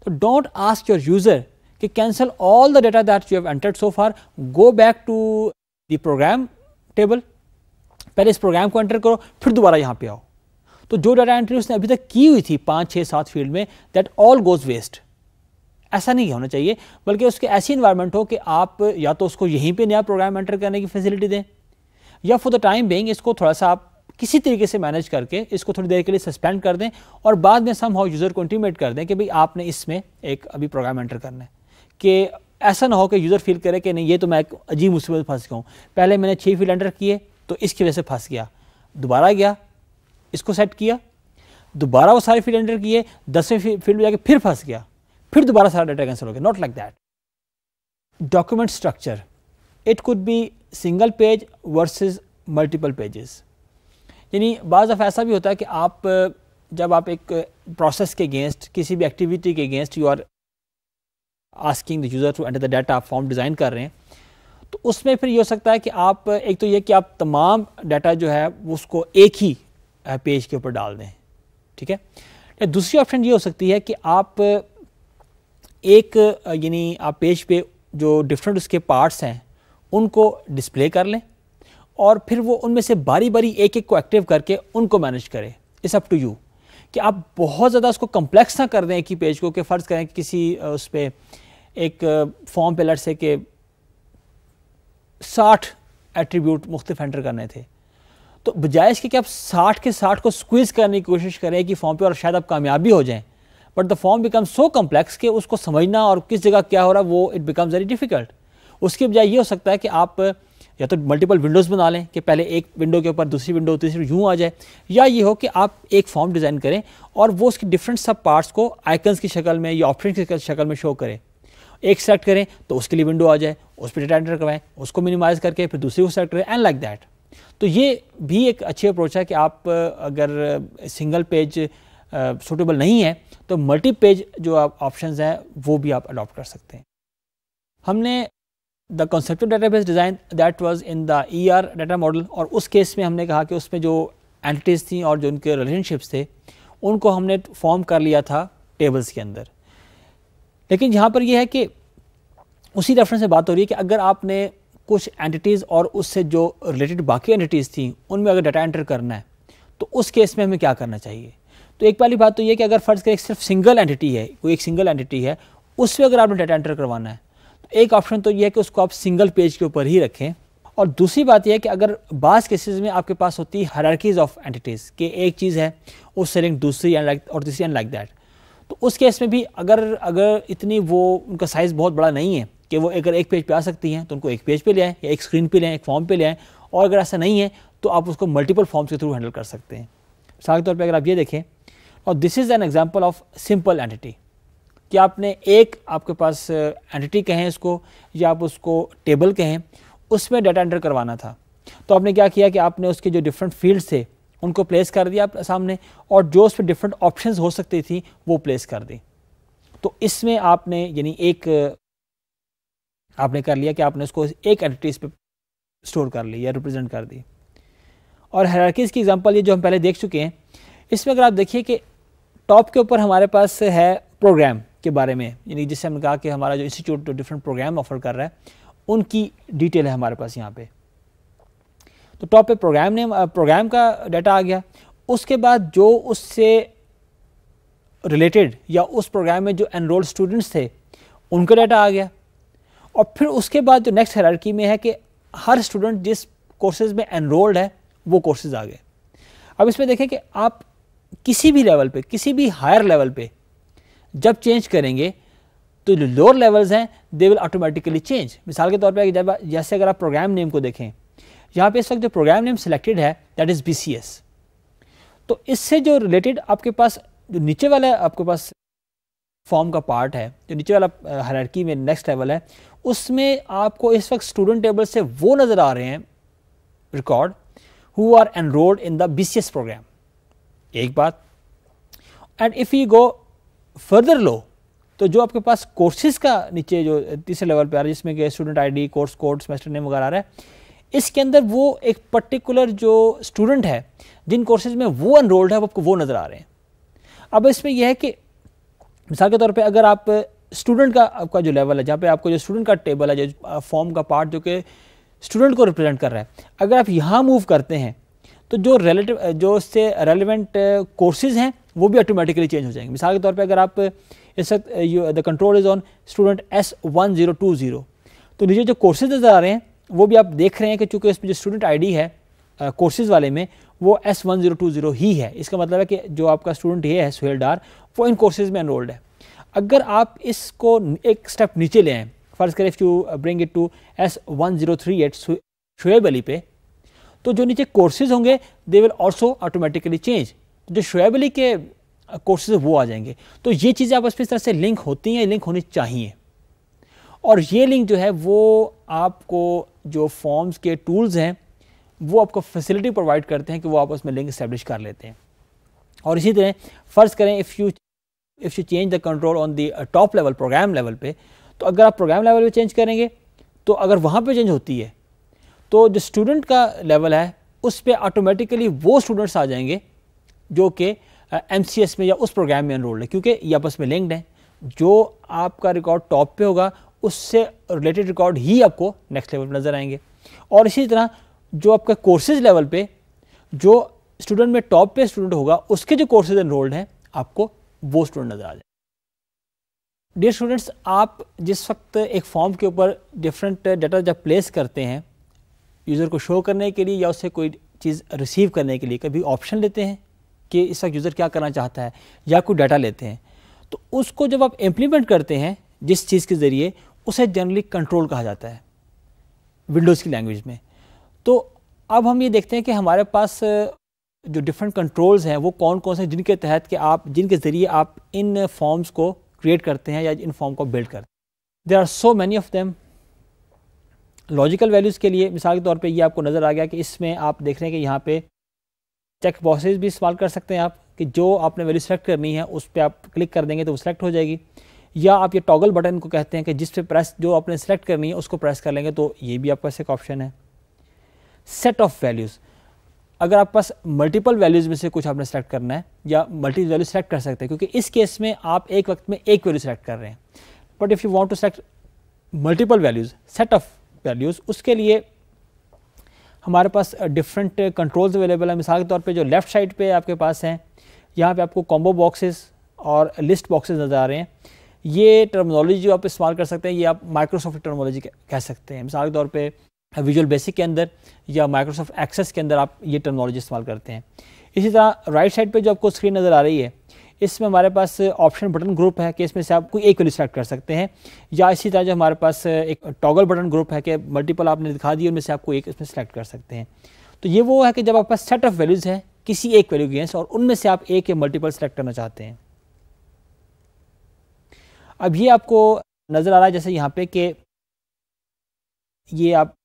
तो डोंट आस्क योर यूज़र कि cancel all the data that you have entered so far go back to the program table पहले इस प्रोग्राम को एंटर करो फिर दोबारा यहाँ पे आओ तो जो डाटा एंट्री उसने अभी तक की हुई थी पाँच छः सात फील्ड में दैट ऑल गोज़ वेस्ट ऐसा नहीं होना चाहिए बल्कि उसके ऐसी इन्वायरमेंट हो कि आप या तो उसको यहीं पे नया प्रोग्राम एंटर करने की फैसिलिटी दें या फॉर द टाइम बेइंग इसको थोड़ा सा आप किसी तरीके से मैनेज करके इसको थोड़ी देर के लिए सस्पेंड कर दें और बाद में सम हाउ यूज़र को इंटीमेट कर दें कि भाई आपने इसमें एक अभी प्रोग्राम एंटर करना है कि ऐसा ना हो कि यूज़र फील करे कि नहीं ये तो मैं एक अजीब मुसीबत फंस गया हूँ पहले मैंने छः फील्ड एंटर किए तो इसकी वजह से फंस गया दोबारा गया इसको सेट किया दोबारा वो सारे फील्ड एंटर किए दसवें फील्ड में जाके फिर फंस गया फिर दोबारा सारा डाटा कैंसिल हो गया not like that document structure it could be single page versus multiple pages यानी बाज़ दफ़ा ऐसा भी होता है कि आप जब आप एक प्रोसेस के अगेंस्ट किसी भी एक्टिविटी के against you are asking the user to enter the data आप फॉर्म डिज़ाइन कर रहे हैं तो उसमें फिर ये हो सकता है कि आप एक तो ये कि आप तमाम डाटा जो है उसको एक ही पेज के ऊपर डाल दें ठीक है दूसरी ऑप्शन ये हो सकती है कि आप एक यानी आप पेज पे जो डिफरेंट उसके पार्ट्स हैं उनको डिस्प्ले कर लें और फिर वो उनमें से बारी बारी एक एक को एक्टिव करके उनको मैनेज करें इट्स अप टू यू कि आप बहुत ज़्यादा उसको कम्प्लेक्स ना कर दें एक ही पेज को कि फ़र्ज़ करें कि किसी उस पर एक फॉर्म पे लट से कि साठ एट्रीब्यूट मुख्तफ एंटर करने थे तो बजाय इसके कि आप साठ के साठ को स्क्वीज़ करने की कोशिश करें कि फॉर्म पे और शायद आप कामयाबी हो जाएं but the form become so complex कि उसको समझना और किस जगह क्या हो रहा है वो इट बिकम्स वेरी डिफ़िकल्ट उसके बजाय ये हो सकता है कि आप या तो मल्टीपल विंडोज़ बना लें कि पहले एक विंडो के ऊपर दूसरी विंडो तीसरी यूँ आ जाए या ये हो कि आप एक फॉर्म डिज़ाइन करें और वो उसकी डिफरेंट सब पार्ट्स को आइकन्स की शक्ल में या ऑप्शन की शक्ल में शो करें एक सेलेक्ट करें तो उसके लिए विंडो आ जाए उस पर डेटा एंटर करवाएं उसको मिनिमाइज़ करके फिर दूसरी को सेलेक्ट करें एंड लाइक दैट तो ये भी एक अच्छी अप्रोच है कि आप अगर सिंगल पेज सूटेबल नहीं है तो मल्टी पेज जो आप ऑप्शन हैं वो भी आप अडॉप्ट कर सकते हैं हमने the concept base design that was in the R data model और उस केस में हमने कहा कि उसमें जो एंटिटीज़ थी और जो उनके रिलेशनशिप्स थे उनको हमने फॉर्म कर लिया था टेबल्स के अंदर लेकिन यहाँ पर यह है कि उसी रेफरेंस से बात हो रही है कि अगर आपने कुछ एंटिटीज़ और उससे जो रिलेटेड बाकी एंटिटीज़ थी उनमें अगर डाटा एंटर करना है तो उस केस में हमें क्या करना चाहिए तो एक पहली बात तो यह कि अगर फ़र्ज़ करें सिर्फ सिंगल एंटिटी है कोई एक सिंगल एंटिटी है उसमें अगर आपने डाटा एंटर करवाना है एक ऑप्शन तो यह है कि उसको आप सिंगल पेज के ऊपर ही रखें और दूसरी बात यह है कि अगर बास केसेस में आपके पास होती है हरारकीज ऑफ एंटिटीज़ कि एक चीज़ है उस सेलिंग दूसरी अनलाइक और तीसरी अनलाइक दैट तो उस केस में भी अगर अगर इतनी वो उनका साइज़ बहुत बड़ा नहीं है कि वो अगर एक पेज पे आ सकती हैं तो उनको एक पेज पे ले आएँ या एक स्क्रीन पे ले आएँ एक फॉर्म पे ले आएँ और अगर ऐसा नहीं है तो आप उसको मल्टीपल फॉर्म्स के थ्रू हैंडल कर सकते हैं मिसाल के तौर पर अगर आप ये देखें और this is an example of simple entity कि आपने एक आपके पास एंटिटी कहें इसको या आप उसको टेबल कहें उसमें डाटा एंटर करवाना था तो आपने क्या किया कि आपने उसके जो डिफरेंट फील्ड्स थे उनको प्लेस कर दिया आप सामने और जो उस पर डिफरेंट ऑप्शन हो सकती थी वो प्लेस कर दी तो इसमें आपने यानी एक आपने कर लिया कि आपने उसको एक एंटिटीज पे स्टोर कर ली या रिप्रेजेंट कर दी और हेरारकीज की एग्जांपल ये जो हम पहले देख चुके हैं इसमें अगर आप देखिए कि टॉप के ऊपर हमारे पास है प्रोग्राम के बारे में यानी जिससे हमने कहा कि हमारा जो इंस्टीट्यूट जो डिफरेंट प्रोग्राम ऑफर कर रहा है उनकी डिटेल है हमारे पास यहाँ पे तो टॉप पे प्रोग्राम नेम प्रोग्राम का डाटा आ गया उसके बाद जो उससे रिलेटेड या उस प्रोग्राम में जो एनरोल्ड स्टूडेंट्स थे उनका डाटा आ गया और फिर उसके बाद जो नेक्स्ट हेरारकी में है कि हर स्टूडेंट जिस कोर्सेज में एनरोल्ड है वो कोर्सेज आ गए अब इसमें देखें कि आप किसी भी लेवल पे किसी भी हायर लेवल पे जब चेंज करेंगे तो जो लोअर लेवल्स हैं दे विल ऑटोमेटिकली चेंज मिसाल के तौर पर जब जैसे अगर आप प्रोग्राम नेम को देखें यहाँ पे इस वक्त जो प्रोग्राम नेम सिलेक्टेड है दैट इज़ बी तो इससे जो रिलेटेड आपके पास जो नीचे वाला आपके पास फॉर्म का पार्ट है जो नीचे वाला हरकी में नेक्स्ट लेवल है उसमें आपको इस वक्त स्टूडेंट टेबल से वो नज़र आ रहे हैं record who are enrolled in the B program एक बात and if you go further low तो जो आपके पास कोर्सेज का नीचे जो तीसरे लेवल पे आ रहा है जिसमें कि student ID course code semester name वगैरह आ रहा है इसके अंदर वो एक पर्टिकुलर जो स्टूडेंट है जिन कोर्सेज में वो अनरोल्ड है वो आपको वो नज़र आ रहे हैं अब इसमें यह है कि मिसाल के तौर पर अगर आप स्टूडेंट का आपका जो लेवल है जहाँ पे आपको जो स्टूडेंट का टेबल है जो फॉर्म का पार्ट जो कि स्टूडेंट को रिप्रेजेंट कर रहा है अगर आप यहाँ मूव करते हैं तो जो रिलेटिव जो उससे रेलिवेंट कोर्सेज uh, हैं वो भी ऑटोमेटिकली चेंज हो जाएंगे मिसाल के तौर पर अगर आप uh, इस वक्त the control is on student S one zero two zero तो नीचे जो कोर्सेज नज़र आ रहे हैं वो भी आप देख रहे हैं कि चूँकि इसमें जो स्टूडेंट आईडी है कोर्सेज uh, वाले में वो S one zero two zero ही है इसका मतलब है कि जो आपका स्टूडेंट ये है सुहेल डार वो इन कोर्सेज में एनरोल्ड है अगर आप इसको एक स्टेप नीचे ले आएँ फ़र्ज़ करें if you bring it to S one zero three eight Shoaib Ali पे तो जो नीचे कोर्सेज होंगे they will also automatically change जो शोएबली के कोर्सेज uh, वो आ जाएंगे तो ये चीज़ें आपस में इस तरह से लिंक होती हैं लिंक होनी चाहिए और ये लिंक जो है वो आपको जो फॉर्म्स के टूल्स हैं वो आपको फैसिलिटी प्रोवाइड करते हैं कि वो आपस में लिंक इस्टेब्लिश कर लेते हैं और इसी तरह फ़र्ज़ करें if you if you change the control on the top level program level पे तो अगर आप प्रोग्राम लेवल पे चेंज करेंगे तो अगर वहाँ पे चेंज होती है तो जो स्टूडेंट का लेवल है उस पर ऑटोमेटिकली वो स्टूडेंट्स आ जाएंगे जो कि एम सी एस में या उस प्रोग्राम में इनरोल्ड है क्योंकि ये आपस में लिंक्ड हैं जो आपका रिकॉर्ड टॉप पे होगा उससे रिलेटेड रिकॉर्ड ही आपको नेक्स्ट लेवल पर नज़र आएंगे और इसी तरह जो आपका कोर्सेज लेवल पे जो स्टूडेंट में टॉप पे स्टूडेंट होगा उसके जो कोर्सेज इनरोल्ड हैं आपको वो स्टूडेंट नज़र आ जाए डियर स्टूडेंट्स आप जिस वक्त एक फॉर्म के ऊपर डिफरेंट डाटा जब प्लेस करते हैं यूज़र को शो करने के लिए या उससे कोई चीज़ रिसीव करने के लिए कभी ऑप्शन लेते हैं कि इस वक्त यूज़र क्या करना चाहता है या कोई डाटा लेते हैं तो उसको जब आप इम्प्लीमेंट करते हैं जिस चीज़ के ज़रिए उसे जनरली कंट्रोल कहा जाता है विंडोज़ की लैंग्वेज में तो अब हम ये देखते हैं कि हमारे पास जो डिफरेंट कंट्रोल्स हैं वो कौन कौन से जिनके तहत कि आप जिनके ज़रिए आप इन फॉर्म्स को क्रिएट करते हैं या इन फॉर्म को बिल्ड करते हैं there are so many of them logical values के लिए मिसाल के तौर पे ये आपको नज़र आ गया कि इसमें आप देख रहे हैं कि यहाँ पे चेक बॉक्सेज भी इस्तेमाल कर सकते हैं आप कि जो आपने वैल्यू सेलेक्ट करनी है उस पर आप क्लिक कर देंगे तो वो सिलेक्ट हो जाएगी या आप ये टॉगल बटन को कहते हैं कि जिस पर प्रेस जो आपने सेलेक्ट करनी है उसको प्रेस कर लेंगे तो ये भी आपके पास एक ऑप्शन है सेट ऑफ वैल्यूज़ अगर आप पास मल्टीपल वैल्यूज़ में से कुछ आपने सेलेक्ट करना है या मल्टी वैल्यू सेलेक्ट कर सकते हैं क्योंकि इस केस में आप एक वक्त में एक वैल्यू सेलेक्ट कर रहे हैं but if you want to select multiple values set of values उसके लिए हमारे पास डिफरेंट कंट्रोल्स अवेलेबल है मिसाल के तौर पे जो लेफ़्ट साइड पे आपके पास हैं यहाँ पे आपको कॉम्बो बॉक्सेस और लिस्ट बॉक्सेस नज़र आ रहे हैं ये टर्मोलॉजी जो आप इस्तेमाल कर सकते हैं ये आप माइक्रोसॉफ्ट टर्मोलॉजी कह सकते हैं मिसाल के तौर पर विजुअल बेसिक के अंदर या माइक्रोसॉफ्ट एक्सेस के अंदर आप ये टर्मोलॉजी इस्तेमाल करते हैं इसी तरह राइट साइड पर जो आपको स्क्रीन नज़र आ रही है इसमें हमारे पास ऑप्शन बटन ग्रुप है कि इसमें से आप कोई एक वैल्यू सेलेक्ट कर सकते हैं या इसी तरह जो हमारे पास एक टॉगल बटन ग्रुप है कि मल्टीपल आपने दिखा दिए उनमें से आपको एक इसमें सेलेक्ट कर सकते हैं तो ये वो है कि जब आपके पास सेट ऑफ वैल्यूज़ हैं किसी एक वैल्यू गेंस और उनमें से आप एक या मल्टीपल सेलेक्ट करना चाहते हैं अब ये आपको नज़र आ रहा है जैसे यहाँ पे कि ये आप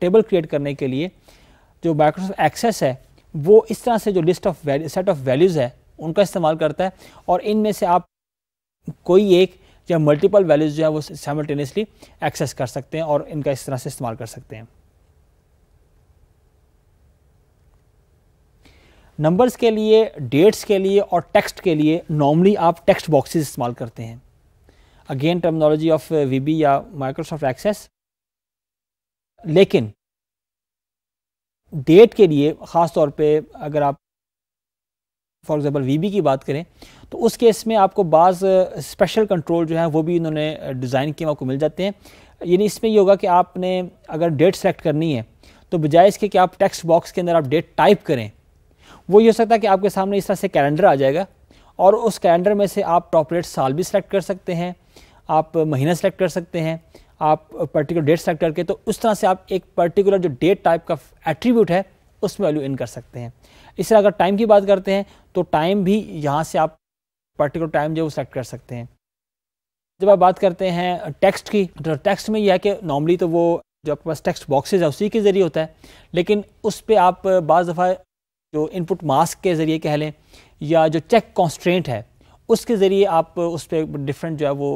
टेबल क्रिएट करने के लिए जो माइक्रोसॉफ्ट एक्सेस है वो इस तरह से जो list of set of values है उनका इस्तेमाल करता है और इनमें से आप कोई एक या मल्टीपल वैल्यूज जो है वो साइमल्टेनियसली एक्सेस कर सकते हैं और इनका इस तरह से इस्तेमाल कर सकते हैं नंबर्स के लिए डेट्स के लिए और टेक्स्ट के लिए नॉर्मली आप टेक्स्ट बॉक्सेस इस्तेमाल करते हैं अगेन टर्मनोलॉजी ऑफ वीबी या माइक्रोसॉफ्ट एक्सेस लेकिन डेट के लिए ख़ास तौर पे अगर आप फॉर एग्ज़ाम्पल वी की बात करें तो उस केस में आपको बाज़ स्पेशल कंट्रोल जो है वो भी इन्होंने डिज़ाइन किए आपको मिल जाते हैं यानी इसमें ये होगा कि आपने अगर डेट सेलेक्ट करनी है तो बजाय इसके कि आप टेक्स्ट बॉक्स के अंदर आप डेट टाइप करें वो ये हो सकता है कि आपके सामने इस तरह से कैलेंडर आ जाएगा और उस कैलेंडर में से आप टॉप रेट साल भी सिलेक्ट कर सकते हैं आप महीना सेलेक्ट कर सकते हैं आप पर्टिकुलर डेट सेलेक्ट करके तो उस तरह से आप एक पर्टिकुलर जो डेट टाइप का एट्रीब्यूट है उसमें वैल्यू इन कर सकते हैं इस अगर टाइम की बात करते हैं तो टाइम भी यहाँ से आप पर्टिकुलर टाइम जो है वो सेलेक्ट कर सकते हैं जब आप बात करते हैं टेक्स्ट की तो टेक्स्ट में यह है कि नॉर्मली तो वो जो आपके पास टेक्स्ट बॉक्सेज है उसी के ज़रिए होता है लेकिन उस पर आप बज़ दफ़ा जो इनपुट मास्क के ज़रिए कह लें या जो चेक कॉन्स्ट्रेंट है उसके ज़रिए आप उस पर डिफरेंट जो है वो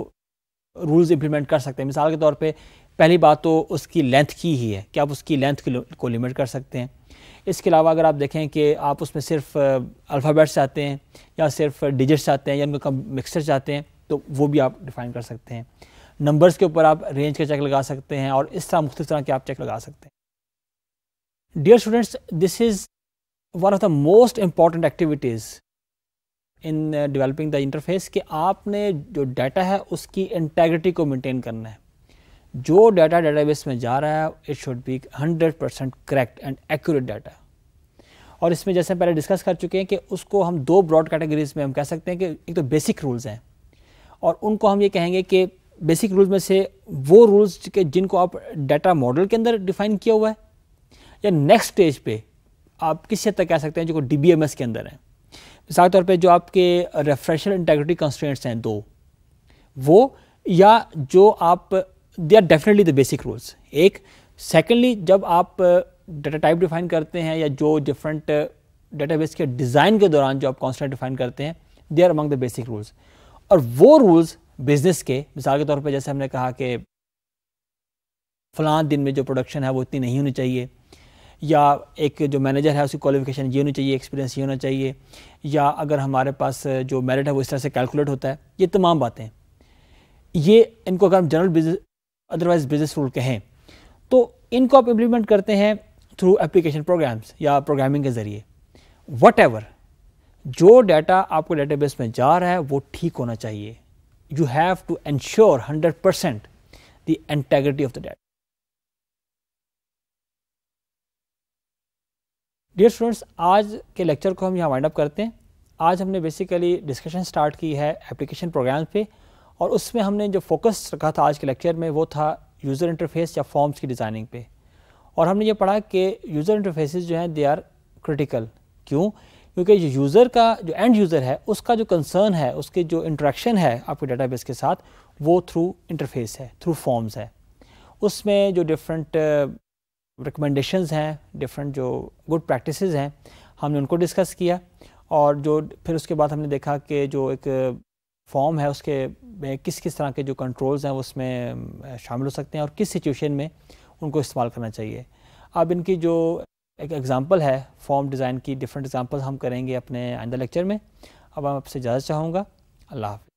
रूल्स इम्प्लीमेंट कर सकते हैं मिसाल के तौर पे पहली बात तो उसकी लेंथ की ही है कि आप उसकी लेंथ को लिमिट कर सकते हैं इसके अलावा अगर आप देखें कि आप उसमें सिर्फ अल्फ़ाबेट्स चाहते हैं या सिर्फ डिजिट्स चाहते हैं या उनका मिक्सचर चाहते हैं तो वो भी आप डिफ़ाइन कर सकते हैं नंबर्स के ऊपर आप रेंज का चेक लगा सकते हैं और इस तरह मुख्त तरह के आप चेक लगा सकते हैं dear students this is one of the most important activities in developing the interface कि आपने जो डाटा है उसकी इंटेग्रिटी को मेनटेन करना है जो डाटा डेटाबेस में जा रहा है it should be 100 percent correct and accurate data और इसमें जैसे पहले डिस्कस कर चुके हैं कि उसको हम दो ब्रॉड कैटेगरीज में हम कह सकते हैं कि एक तो बेसिक रूल्स हैं और उनको हम ये कहेंगे कि बेसिक रूल्स में से वो रूल्स के जिनको आप डाटा मॉडल के अंदर डिफाइन किया हुआ है या नेक्स्ट स्टेज पे आप किस हद तक कह सकते हैं जो डी के अंदर है मिसाल तौर पर जो आपके रेफ्रेशर इंटेग्रिटी कंस्टेंट्स हैं दो वो या जो आप they are definitely the basic rules एक सेकेंडली जब आप डाटा टाइप डिफाइन करते हैं या जो डिफरेंट डेटाबेस के डिज़ाइन के दौरान जो आप कॉन्स्टेंट डिफाइन करते हैं they are among the basic rules और वो रूल्स बिजनेस के मिसाल के तौर पर जैसे हमने कहा कि फलां दिन में जो प्रोडक्शन है वो इतनी नहीं होनी चाहिए या एक जो मैनेजर है उसकी क्वालिफिकेशन ये होनी चाहिए एक्सपीरियंस ये होना चाहिए या अगर हमारे पास जो मेरिट है वो इस तरह से कैलकुलेट होता है ये तमाम बातें ये इनको अगर हम general business otherwise business rule के हैं तो इनको आप इम्प्लीमेंट करते हैं थ्रू एप्लीकेशन प्रोग्राम्स या प्रोग्रामिंग के ज़रिए वट जो डाटा आपको डेटाबेस में जा रहा है वो ठीक होना चाहिए you have to ensure hundred percent the integrity of the data dear students आज के लेक्चर को हम यहाँ वाइंड अप करते हैं आज हमने बेसिकली डिस्कशन स्टार्ट की है एप्लीकेशन प्रोग्राम्स पे और उसमें हमने जो फोकस रखा था आज के लेक्चर में वो था यूज़र इंटरफेस या फॉर्म्स की डिज़ाइनिंग पे और हमने ये पढ़ा कि यूज़र इंटरफेसेस जो हैं दे आर क्रिटिकल क्यों क्योंकि जो यूज़र का जो एंड यूज़र है उसका जो कंसर्न है उसके जो इंट्रैक्शन है आपके डेटाबेस के साथ वो थ्रू इंटरफेस है थ्रू फॉर्म्स है उसमें जो डिफरेंट रिकमेंडेशंस uh, हैं डिफरेंट जो गुड प्रैक्टिस हैं हमने उनको डिस्कस किया और जो फिर उसके बाद हमने देखा कि जो एक फॉर्म है उसके किस किस तरह के जो कंट्रोल्स हैं उसमें शामिल हो सकते हैं और किस सिचुएशन में उनको इस्तेमाल करना चाहिए अब इनकी जो एक एग्ज़ाम्पल है फॉर्म डिज़ाइन की डिफरेंट एग्जाम्पल हम करेंगे अपने आइंदा लेक्चर में अब मैं आपसे इजाज़त चाहूँगा अल्लाह हाफि